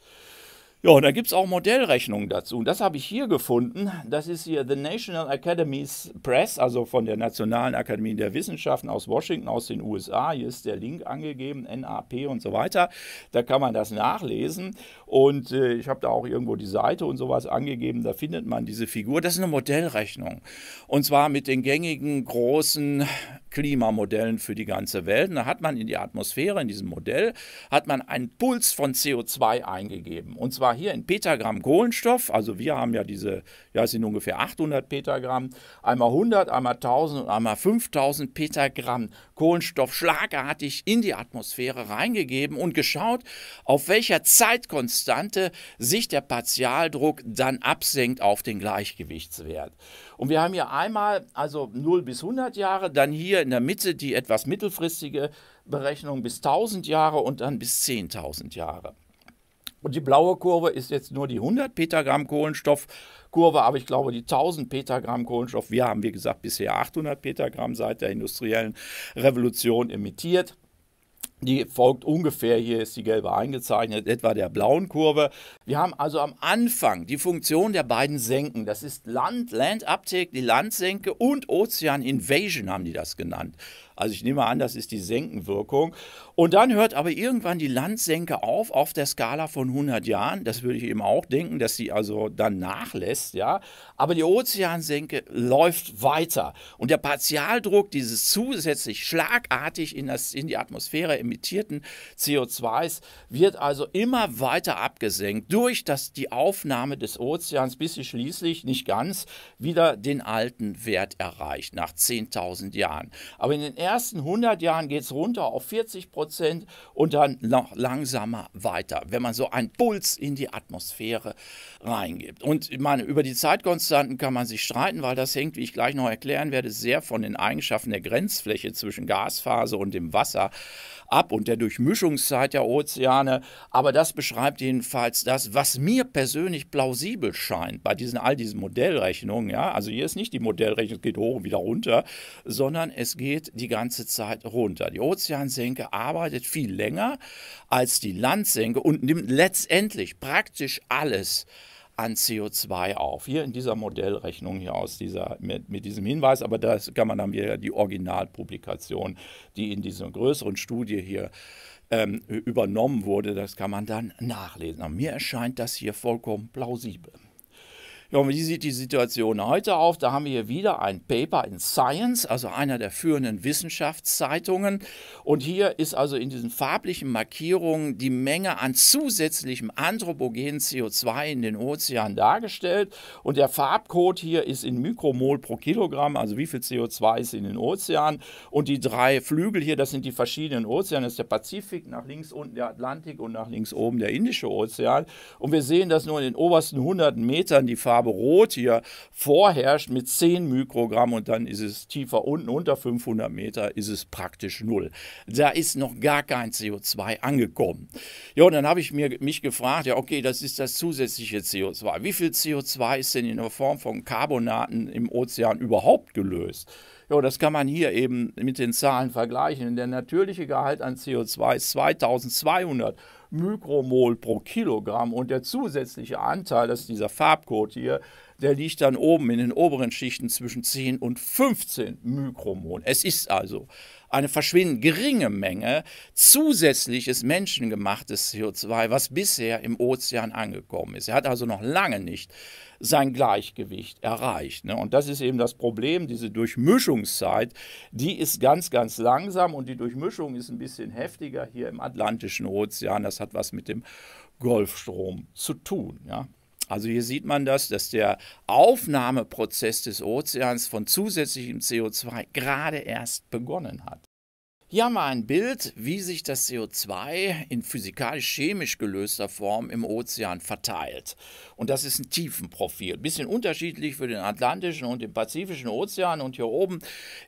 Ja, und da gibt es auch Modellrechnungen dazu. Und das habe ich hier gefunden. Das ist hier The National Academies Press, also von der Nationalen Akademie der Wissenschaften aus Washington, aus den USA. Hier ist der Link angegeben, NAP und so weiter. Da kann man das nachlesen. Und äh, ich habe da auch irgendwo die Seite und sowas angegeben. Da findet man diese Figur. Das ist eine Modellrechnung. Und zwar mit den gängigen großen Klimamodellen für die ganze Welt. Und da hat man in die Atmosphäre, in diesem Modell, hat man einen Puls von CO2 eingegeben. Und zwar hier in Petagramm Kohlenstoff. Also wir haben ja diese, ja, es sind ungefähr 800 Petagramm. Einmal 100, einmal 1000 und einmal 5000 Petagramm Kohlenstoff schlagartig in die Atmosphäre reingegeben und geschaut, auf welcher Zeitkonstante sich der Partialdruck dann absenkt auf den Gleichgewichtswert. Und wir haben hier einmal also 0 bis 100 Jahre, dann hier in der Mitte die etwas mittelfristige Berechnung bis 1000 Jahre und dann bis 10.000 Jahre. Und die blaue Kurve ist jetzt nur die 100 Petagramm Kohlenstoffkurve, aber ich glaube, die 1000 Petagramm Kohlenstoff, wir haben, wie gesagt, bisher 800 Petagramm seit der industriellen Revolution emittiert. Die folgt ungefähr, hier ist die gelbe eingezeichnet, etwa der blauen Kurve. Wir haben also am Anfang die Funktion der beiden Senken. Das ist Land, Land Uptake, die Landsenke und Ozean Invasion haben die das genannt. Also ich nehme an, das ist die Senkenwirkung. Und dann hört aber irgendwann die Landsenke auf, auf der Skala von 100 Jahren. Das würde ich eben auch denken, dass sie also dann nachlässt. Ja? Aber die Ozeansenke läuft weiter. Und der Partialdruck dieses zusätzlich schlagartig in, das, in die Atmosphäre emittierten CO2s wird also immer weiter abgesenkt durch das, die Aufnahme des Ozeans, bis sie schließlich, nicht ganz, wieder den alten Wert erreicht, nach 10.000 Jahren. Aber in den ersten 100 Jahren geht es runter auf 40 Prozent und dann noch langsamer weiter, wenn man so einen Puls in die Atmosphäre reingibt. Und ich meine, über die Zeitkonstanten kann man sich streiten, weil das hängt, wie ich gleich noch erklären werde, sehr von den Eigenschaften der Grenzfläche zwischen Gasphase und dem Wasser ab ab und der Durchmischungszeit der Ozeane. Aber das beschreibt jedenfalls das, was mir persönlich plausibel scheint bei diesen, all diesen Modellrechnungen. Ja? Also hier ist nicht die Modellrechnung, es geht hoch und wieder runter, sondern es geht die ganze Zeit runter. Die Ozeansenke arbeitet viel länger als die Landsenke und nimmt letztendlich praktisch alles an CO2 auf. Hier in dieser Modellrechnung hier aus dieser, mit, mit diesem Hinweis, aber da kann man dann wieder die Originalpublikation, die in dieser größeren Studie hier ähm, übernommen wurde, das kann man dann nachlesen. Aber mir erscheint das hier vollkommen plausibel. Ja, wie sieht die Situation heute auf? Da haben wir hier wieder ein Paper in Science, also einer der führenden Wissenschaftszeitungen. Und hier ist also in diesen farblichen Markierungen die Menge an zusätzlichem anthropogenen CO2 in den Ozean dargestellt. Und der Farbcode hier ist in Mikromol pro Kilogramm, also wie viel CO2 ist in den Ozean. Und die drei Flügel hier, das sind die verschiedenen Ozeane. Das ist der Pazifik, nach links unten der Atlantik und nach links oben der Indische Ozean. Und wir sehen, dass nur in den obersten 100 Metern die Farbe Farbe Rot hier vorherrscht mit 10 Mikrogramm und dann ist es tiefer unten unter 500 Meter ist es praktisch null. Da ist noch gar kein CO2 angekommen. Ja, und dann habe ich mir, mich gefragt, ja okay, das ist das zusätzliche CO2. Wie viel CO2 ist denn in der Form von Carbonaten im Ozean überhaupt gelöst? Ja, das kann man hier eben mit den Zahlen vergleichen. Der natürliche Gehalt an CO2 ist 2200 Mikromol pro Kilogramm und der zusätzliche Anteil, das ist dieser Farbcode hier, der liegt dann oben in den oberen Schichten zwischen 10 und 15 Mikromol. Es ist also eine verschwindend geringe Menge zusätzliches menschengemachtes CO2, was bisher im Ozean angekommen ist. Er hat also noch lange nicht sein Gleichgewicht erreicht. Ne? Und das ist eben das Problem, diese Durchmischungszeit, die ist ganz, ganz langsam und die Durchmischung ist ein bisschen heftiger hier im Atlantischen Ozean. Das hat was mit dem Golfstrom zu tun. Ja? Also hier sieht man das, dass der Aufnahmeprozess des Ozeans von zusätzlichem CO2 gerade erst begonnen hat. Hier haben wir ein Bild, wie sich das CO2 in physikalisch-chemisch gelöster Form im Ozean verteilt. Und das ist ein Tiefenprofil. Ein bisschen unterschiedlich für den Atlantischen und den Pazifischen Ozean. Und hier oben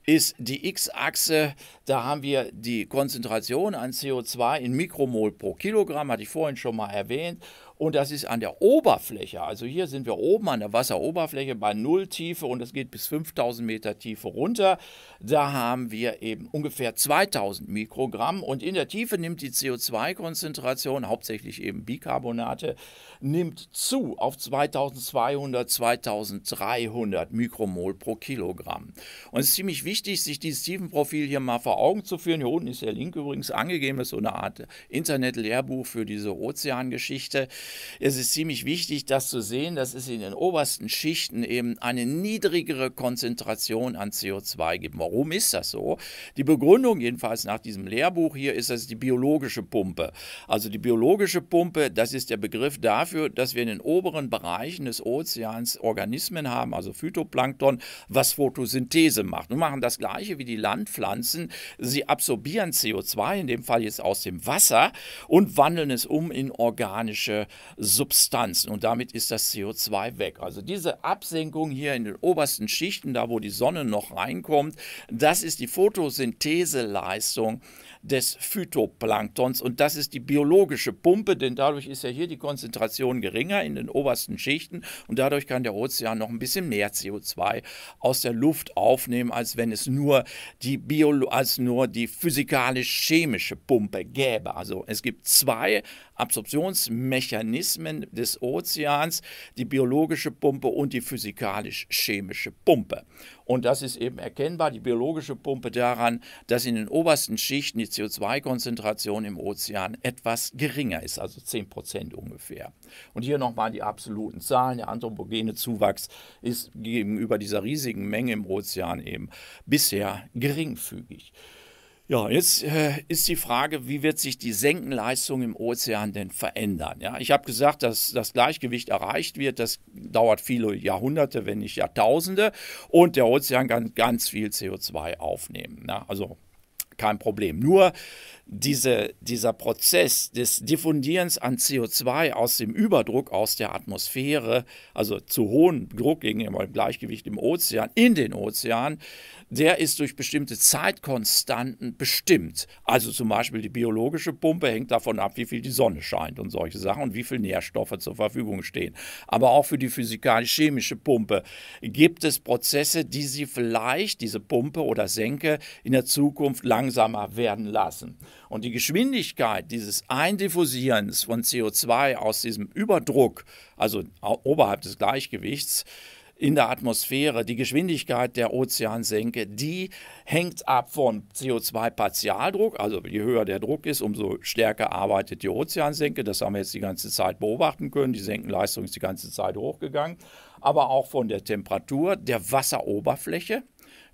ist die X-Achse. Da haben wir die Konzentration an CO2 in Mikromol pro Kilogramm, hatte ich vorhin schon mal erwähnt und das ist an der Oberfläche. Also hier sind wir oben an der Wasseroberfläche bei Null Tiefe und es geht bis 5000 Meter Tiefe runter. Da haben wir eben ungefähr 2000 Mikrogramm und in der Tiefe nimmt die CO2-Konzentration, hauptsächlich eben Bicarbonate, nimmt zu auf 2200, 2300 Mikromol pro Kilogramm. Und es ist ziemlich wichtig, sich dieses Tiefenprofil hier mal vor Augen zu führen. Hier unten ist der Link übrigens angegeben, das ist so eine Art Internet-Lehrbuch für diese Ozeangeschichte. Es ist ziemlich wichtig, das zu sehen, dass es in den obersten Schichten eben eine niedrigere Konzentration an CO2 gibt. Warum ist das so? Die Begründung jedenfalls nach diesem Lehrbuch hier ist, dass die biologische Pumpe. Also die biologische Pumpe, das ist der Begriff dafür, dass wir in den oberen Bereichen des Ozeans Organismen haben, also Phytoplankton, was Photosynthese macht. Und machen das gleiche wie die Landpflanzen. Sie absorbieren CO2, in dem Fall jetzt aus dem Wasser, und wandeln es um in organische Substanzen und damit ist das CO2 weg. Also diese Absenkung hier in den obersten Schichten, da wo die Sonne noch reinkommt, das ist die Photosyntheseleistung des Phytoplanktons und das ist die biologische Pumpe, denn dadurch ist ja hier die Konzentration geringer in den obersten Schichten und dadurch kann der Ozean noch ein bisschen mehr CO2 aus der Luft aufnehmen, als wenn es nur die Bio als nur die physikalisch-chemische Pumpe gäbe. Also es gibt zwei Absorptionsmechanismen des Ozeans, die biologische Pumpe und die physikalisch-chemische Pumpe. Und das ist eben erkennbar, die biologische Pumpe daran, dass in den obersten Schichten die CO2-Konzentration im Ozean etwas geringer ist, also 10 Prozent ungefähr. Und hier nochmal die absoluten Zahlen. Der anthropogene Zuwachs ist gegenüber dieser riesigen Menge im Ozean eben bisher geringfügig. Ja, jetzt äh, ist die Frage, wie wird sich die Senkenleistung im Ozean denn verändern? Ja, ich habe gesagt, dass das Gleichgewicht erreicht wird. Das dauert viele Jahrhunderte, wenn nicht Jahrtausende. Und der Ozean kann ganz viel CO2 aufnehmen. Na, also kein Problem. Nur diese, dieser Prozess des Diffundierens an CO2 aus dem Überdruck aus der Atmosphäre, also zu hohem Druck gegenüber dem Gleichgewicht im Ozean, in den Ozean, der ist durch bestimmte Zeitkonstanten bestimmt. Also zum Beispiel die biologische Pumpe hängt davon ab, wie viel die Sonne scheint und solche Sachen und wie viel Nährstoffe zur Verfügung stehen. Aber auch für die physikalisch-chemische Pumpe gibt es Prozesse, die sie vielleicht, diese Pumpe oder Senke, in der Zukunft langsamer werden lassen. Und die Geschwindigkeit dieses Eindiffusierens von CO2 aus diesem Überdruck, also oberhalb des Gleichgewichts, in der Atmosphäre, die Geschwindigkeit der Ozeansenke, die hängt ab vom CO2-Partialdruck. Also je höher der Druck ist, umso stärker arbeitet die Ozeansenke. Das haben wir jetzt die ganze Zeit beobachten können. Die Senkenleistung ist die ganze Zeit hochgegangen. Aber auch von der Temperatur der Wasseroberfläche.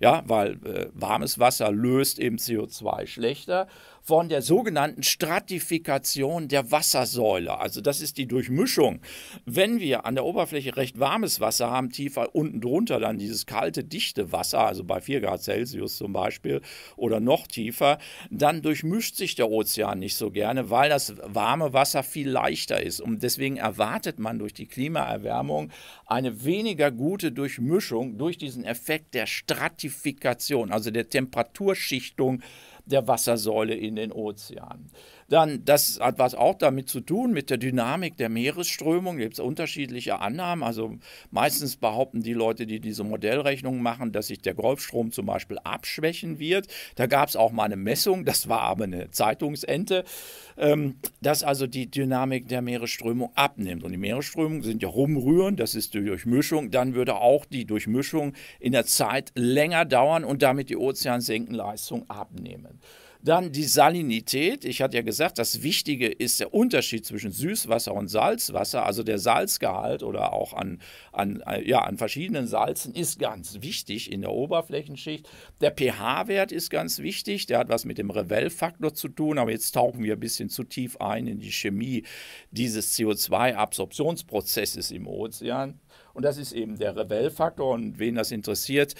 Ja, weil äh, warmes Wasser löst eben CO2 schlechter von der sogenannten Stratifikation der Wassersäule. Also das ist die Durchmischung. Wenn wir an der Oberfläche recht warmes Wasser haben, tiefer unten drunter dann dieses kalte, dichte Wasser, also bei 4 Grad Celsius zum Beispiel oder noch tiefer, dann durchmischt sich der Ozean nicht so gerne, weil das warme Wasser viel leichter ist. Und deswegen erwartet man durch die Klimaerwärmung eine weniger gute Durchmischung durch diesen Effekt der Stratifikation, also der Temperaturschichtung der Wassersäule in den Ozean. Dann, das hat was auch damit zu tun, mit der Dynamik der Meeresströmung. Da gibt es unterschiedliche Annahmen. Also meistens behaupten die Leute, die diese Modellrechnungen machen, dass sich der Golfstrom zum Beispiel abschwächen wird. Da gab es auch mal eine Messung, das war aber eine Zeitungsente, ähm, dass also die Dynamik der Meeresströmung abnimmt. Und die Meeresströmungen sind ja rumrühren, das ist die Durchmischung. Dann würde auch die Durchmischung in der Zeit länger dauern und damit die Ozeansenkenleistung abnehmen. Dann die Salinität. Ich hatte ja gesagt, das Wichtige ist der Unterschied zwischen Süßwasser und Salzwasser. Also der Salzgehalt oder auch an, an, äh, ja, an verschiedenen Salzen ist ganz wichtig in der Oberflächenschicht. Der pH-Wert ist ganz wichtig. Der hat was mit dem Revell-Faktor zu tun. Aber jetzt tauchen wir ein bisschen zu tief ein in die Chemie dieses CO2-Absorptionsprozesses im Ozean. Und das ist eben der Revell-Faktor. Und wen das interessiert,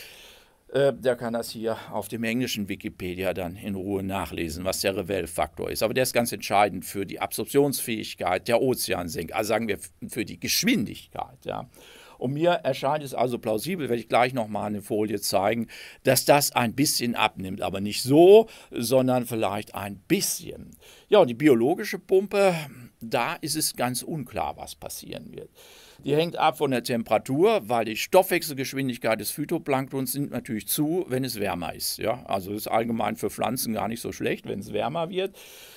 äh, der kann das hier auf dem englischen Wikipedia dann in Ruhe nachlesen, was der Revell-Faktor ist. Aber der ist ganz entscheidend für die Absorptionsfähigkeit der Ozeansink, also sagen wir für die Geschwindigkeit. Ja. Und mir erscheint es also plausibel, werde ich gleich nochmal eine Folie zeigen, dass das ein bisschen abnimmt. Aber nicht so, sondern vielleicht ein bisschen. Ja, und die biologische Pumpe, da ist es ganz unklar, was passieren wird. Die hängt ab von der Temperatur, weil die Stoffwechselgeschwindigkeit des Phytoplanktons nimmt natürlich zu, wenn es wärmer ist. Ja? Also das ist allgemein für Pflanzen gar nicht so schlecht, wenn es wärmer wird.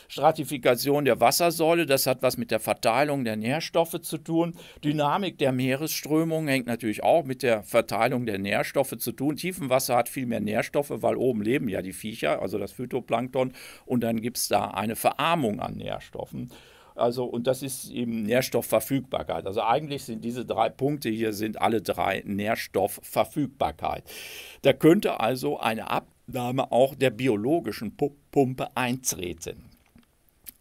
Stratifikation der Wassersäule, das hat was mit der Verteilung der Nährstoffe zu tun. Dynamik der Meeresströmung hängt natürlich auch mit der Verteilung der Nährstoffe zu tun. Tiefenwasser hat viel mehr Nährstoffe, weil oben leben ja die Viecher, also das Phytoplankton, und dann gibt es da eine Verarmung an Nährstoffen. Also, und das ist eben Nährstoffverfügbarkeit. Also eigentlich sind diese drei Punkte hier sind alle drei Nährstoffverfügbarkeit. Da könnte also eine Abnahme auch der biologischen Pumpe eintreten.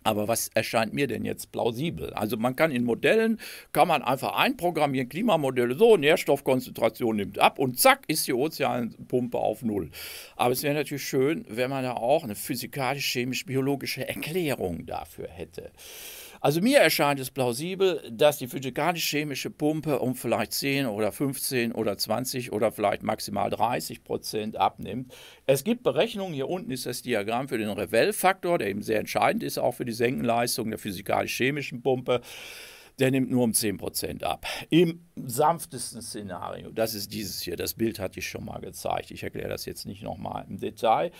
Aber was erscheint mir denn jetzt plausibel? Also man kann in Modellen, kann man einfach einprogrammieren, Klimamodelle so, Nährstoffkonzentration nimmt ab und zack ist die Ozeanpumpe auf Null. Aber es wäre natürlich schön, wenn man da auch eine physikalisch-chemisch-biologische Erklärung dafür hätte. Also mir erscheint es plausibel, dass die physikalisch-chemische Pumpe um vielleicht 10 oder 15 oder 20 oder vielleicht maximal 30 Prozent abnimmt. Es gibt Berechnungen, hier unten ist das Diagramm für den Revell-Faktor, der eben sehr entscheidend ist, auch für die Senkenleistung der physikalisch-chemischen Pumpe der nimmt nur um 10% Prozent ab. Im sanftesten Szenario, das ist dieses hier, das Bild hatte ich schon mal gezeigt, ich erkläre das jetzt nicht nochmal im Detail.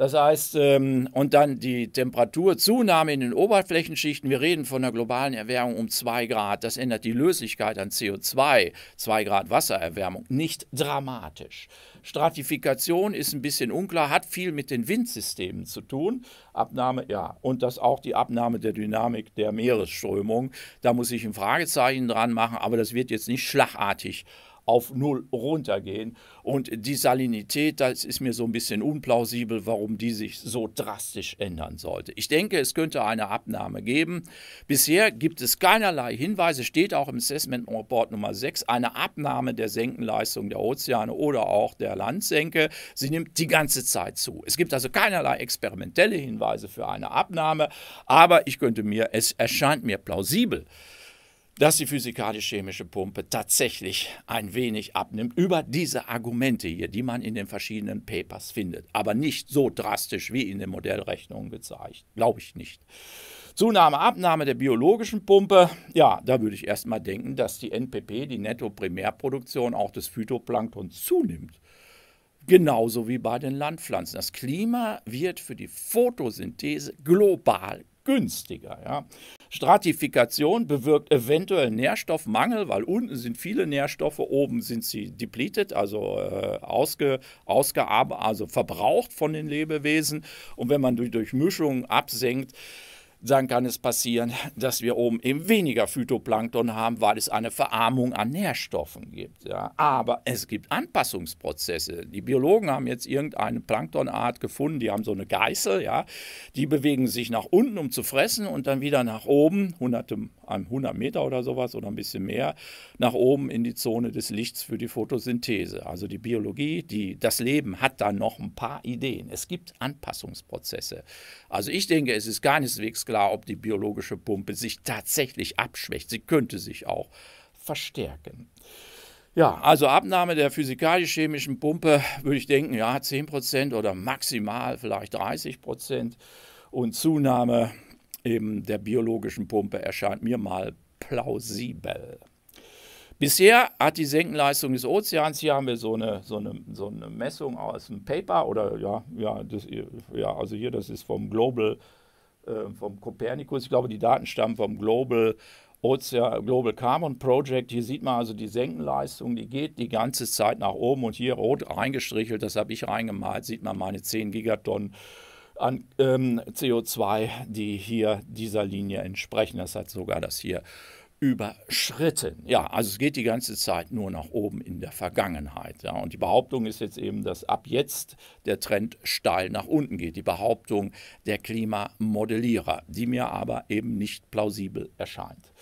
Das heißt, ähm, und dann die Temperaturzunahme in den Oberflächenschichten. Wir reden von einer globalen Erwärmung um 2 Grad. Das ändert die Löslichkeit an CO2. 2 Grad Wassererwärmung. Nicht dramatisch. Stratifikation ist ein bisschen unklar, hat viel mit den Windsystemen zu tun. Abnahme, ja, und das auch die Abnahme der Dynamik der Meeresströmung. Da muss ich ein Fragezeichen dran machen, aber das wird jetzt nicht schlagartig äh, auf null runtergehen. Und die Salinität, das ist mir so ein bisschen unplausibel, warum die sich so drastisch ändern sollte. Ich denke, es könnte eine Abnahme geben. Bisher gibt es keinerlei Hinweise, steht auch im Assessment Report Nummer 6, eine Abnahme der Senkenleistung der Ozeane oder auch der Landsenke. Sie nimmt die ganze Zeit zu. Es gibt also keinerlei experimentelle Hinweise für eine Abnahme, aber ich könnte mir, es erscheint mir plausibel, dass die physikalisch-chemische Pumpe tatsächlich ein wenig abnimmt über diese Argumente hier, die man in den verschiedenen Papers findet, aber nicht so drastisch wie in den Modellrechnungen gezeigt. Glaube ich nicht. Zunahme, Abnahme der biologischen Pumpe. Ja, da würde ich erstmal denken, dass die NPP, die Netto-Primärproduktion, auch des Phytoplanktons zunimmt. Genauso wie bei den Landpflanzen. Das Klima wird für die Photosynthese global günstiger. Ja? Stratifikation bewirkt eventuell Nährstoffmangel, weil unten sind viele Nährstoffe, oben sind sie depleted, also äh, ausge, ausgearbeitet, also verbraucht von den Lebewesen. Und wenn man durch, durch Durchmischung absenkt, dann kann es passieren, dass wir oben eben weniger Phytoplankton haben, weil es eine Verarmung an Nährstoffen gibt. Ja. Aber es gibt Anpassungsprozesse. Die Biologen haben jetzt irgendeine Planktonart gefunden, die haben so eine Geißel, ja. die bewegen sich nach unten, um zu fressen und dann wieder nach oben, hunderte, 100 Meter oder sowas oder ein bisschen mehr, nach oben in die Zone des Lichts für die Photosynthese. Also die Biologie, die, das Leben hat da noch ein paar Ideen. Es gibt Anpassungsprozesse. Also ich denke, es ist keineswegs klar, ob die biologische Pumpe sich tatsächlich abschwächt. Sie könnte sich auch verstärken. Ja, also Abnahme der physikalisch-chemischen Pumpe würde ich denken, ja, 10% oder maximal vielleicht 30%. Und Zunahme eben der biologischen Pumpe erscheint mir mal plausibel. Bisher hat die Senkenleistung des Ozeans, hier haben wir so eine, so eine, so eine Messung aus dem Paper oder ja, ja, das, ja, also hier, das ist vom Global äh, vom Copernicus. Ich glaube, die Daten stammen vom Global Ozean, Global Carbon Project. Hier sieht man also die Senkenleistung, die geht die ganze Zeit nach oben und hier rot reingestrichelt, das habe ich reingemalt, sieht man meine 10 Gigatonnen an ähm, CO2, die hier dieser Linie entsprechen. Das hat sogar das hier überschritten. Ja, also es geht die ganze Zeit nur nach oben in der Vergangenheit. Ja. Und die Behauptung ist jetzt eben, dass ab jetzt der Trend steil nach unten geht. Die Behauptung der Klimamodellierer, die mir aber eben nicht plausibel erscheint.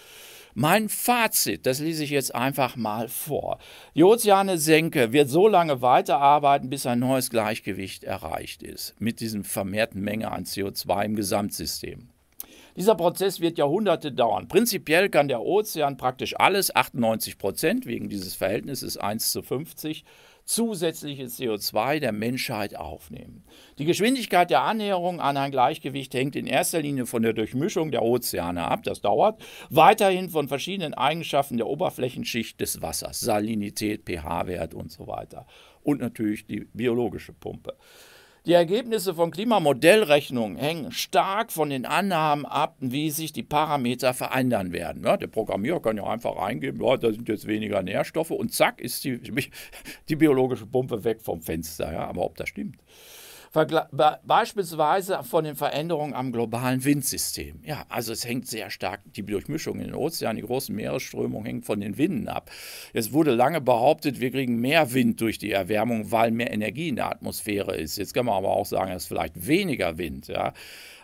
Mein Fazit, das lese ich jetzt einfach mal vor. Die Ozeane-Senke wird so lange weiterarbeiten, bis ein neues Gleichgewicht erreicht ist, mit diesem vermehrten Menge an CO2 im Gesamtsystem. Dieser Prozess wird Jahrhunderte dauern. Prinzipiell kann der Ozean praktisch alles, 98 Prozent wegen dieses Verhältnisses 1 zu 50, zusätzliches CO2 der Menschheit aufnehmen. Die Geschwindigkeit der Annäherung an ein Gleichgewicht hängt in erster Linie von der Durchmischung der Ozeane ab, das dauert, weiterhin von verschiedenen Eigenschaften der Oberflächenschicht des Wassers, Salinität, pH-Wert und so weiter und natürlich die biologische Pumpe. Die Ergebnisse von Klimamodellrechnungen hängen stark von den Annahmen ab, wie sich die Parameter verändern werden. Ne? Der Programmierer kann ja einfach eingeben, ja, da sind jetzt weniger Nährstoffe und zack ist die, die biologische Pumpe weg vom Fenster. Ja, aber ob das stimmt. Beispielsweise von den Veränderungen am globalen Windsystem. Ja, also es hängt sehr stark, die Durchmischung in den Ozeanen, die großen Meeresströmungen hängen von den Winden ab. Es wurde lange behauptet, wir kriegen mehr Wind durch die Erwärmung, weil mehr Energie in der Atmosphäre ist. Jetzt kann man aber auch sagen, es ist vielleicht weniger Wind. Ja.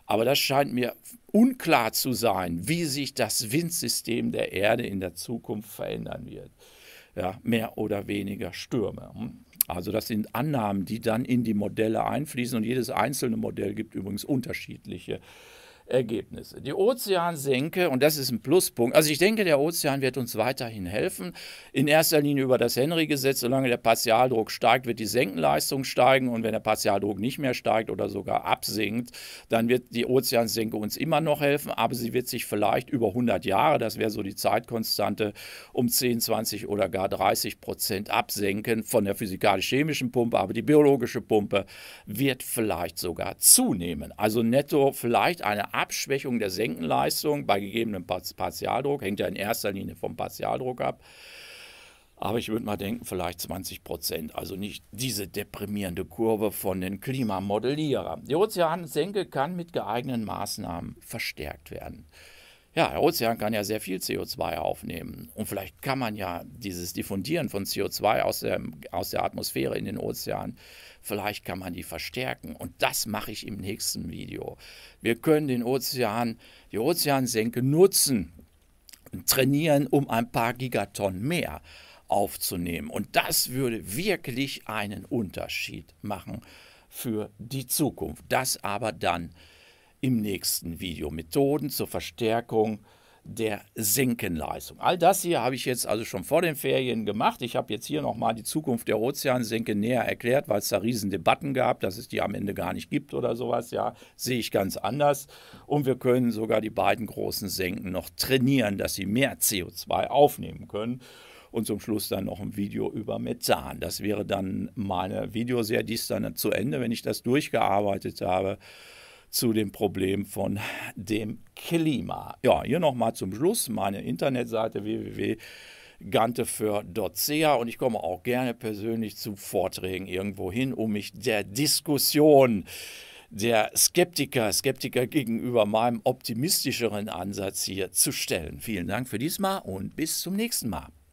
Aber das scheint mir unklar zu sein, wie sich das Windsystem der Erde in der Zukunft verändern wird. Ja, mehr oder weniger Stürme. Hm? Also das sind Annahmen, die dann in die Modelle einfließen und jedes einzelne Modell gibt übrigens unterschiedliche Ergebnisse. Die Ozeansenke, und das ist ein Pluspunkt, also ich denke, der Ozean wird uns weiterhin helfen. In erster Linie über das Henry-Gesetz, solange der Partialdruck steigt, wird die Senkenleistung steigen und wenn der Partialdruck nicht mehr steigt oder sogar absinkt, dann wird die Ozeansenke uns immer noch helfen, aber sie wird sich vielleicht über 100 Jahre, das wäre so die Zeitkonstante, um 10, 20 oder gar 30 Prozent absenken von der physikalisch-chemischen Pumpe, aber die biologische Pumpe wird vielleicht sogar zunehmen. Also netto vielleicht eine Abschwächung der Senkenleistung bei gegebenem Partialdruck, hängt ja in erster Linie vom Partialdruck ab. Aber ich würde mal denken, vielleicht 20 Prozent. Also nicht diese deprimierende Kurve von den Klimamodellierern. Die Ozeansenke kann mit geeigneten Maßnahmen verstärkt werden. Ja, der Ozean kann ja sehr viel CO2 aufnehmen. Und vielleicht kann man ja dieses Diffundieren von CO2 aus der, aus der Atmosphäre in den Ozean, vielleicht kann man die verstärken. Und das mache ich im nächsten Video. Wir können den Ozean, die Ozeansenke nutzen, trainieren, um ein paar Gigatonnen mehr aufzunehmen. Und das würde wirklich einen Unterschied machen für die Zukunft. Das aber dann im nächsten Video. Methoden zur Verstärkung der Senkenleistung. All das hier habe ich jetzt also schon vor den Ferien gemacht. Ich habe jetzt hier nochmal die Zukunft der Ozeansenke näher erklärt, weil es da riesen Debatten gab, dass es die am Ende gar nicht gibt oder sowas. Ja, sehe ich ganz anders. Und wir können sogar die beiden großen Senken noch trainieren, dass sie mehr CO2 aufnehmen können und zum Schluss dann noch ein Video über Methan. Das wäre dann meine Videoserie, die ist dann zu Ende, wenn ich das durchgearbeitet habe zu dem Problem von dem Klima. Ja, hier nochmal zum Schluss meine Internetseite www und ich komme auch gerne persönlich zu Vorträgen irgendwo hin, um mich der Diskussion der Skeptiker, Skeptiker gegenüber meinem optimistischeren Ansatz hier zu stellen. Vielen Dank für diesmal und bis zum nächsten Mal.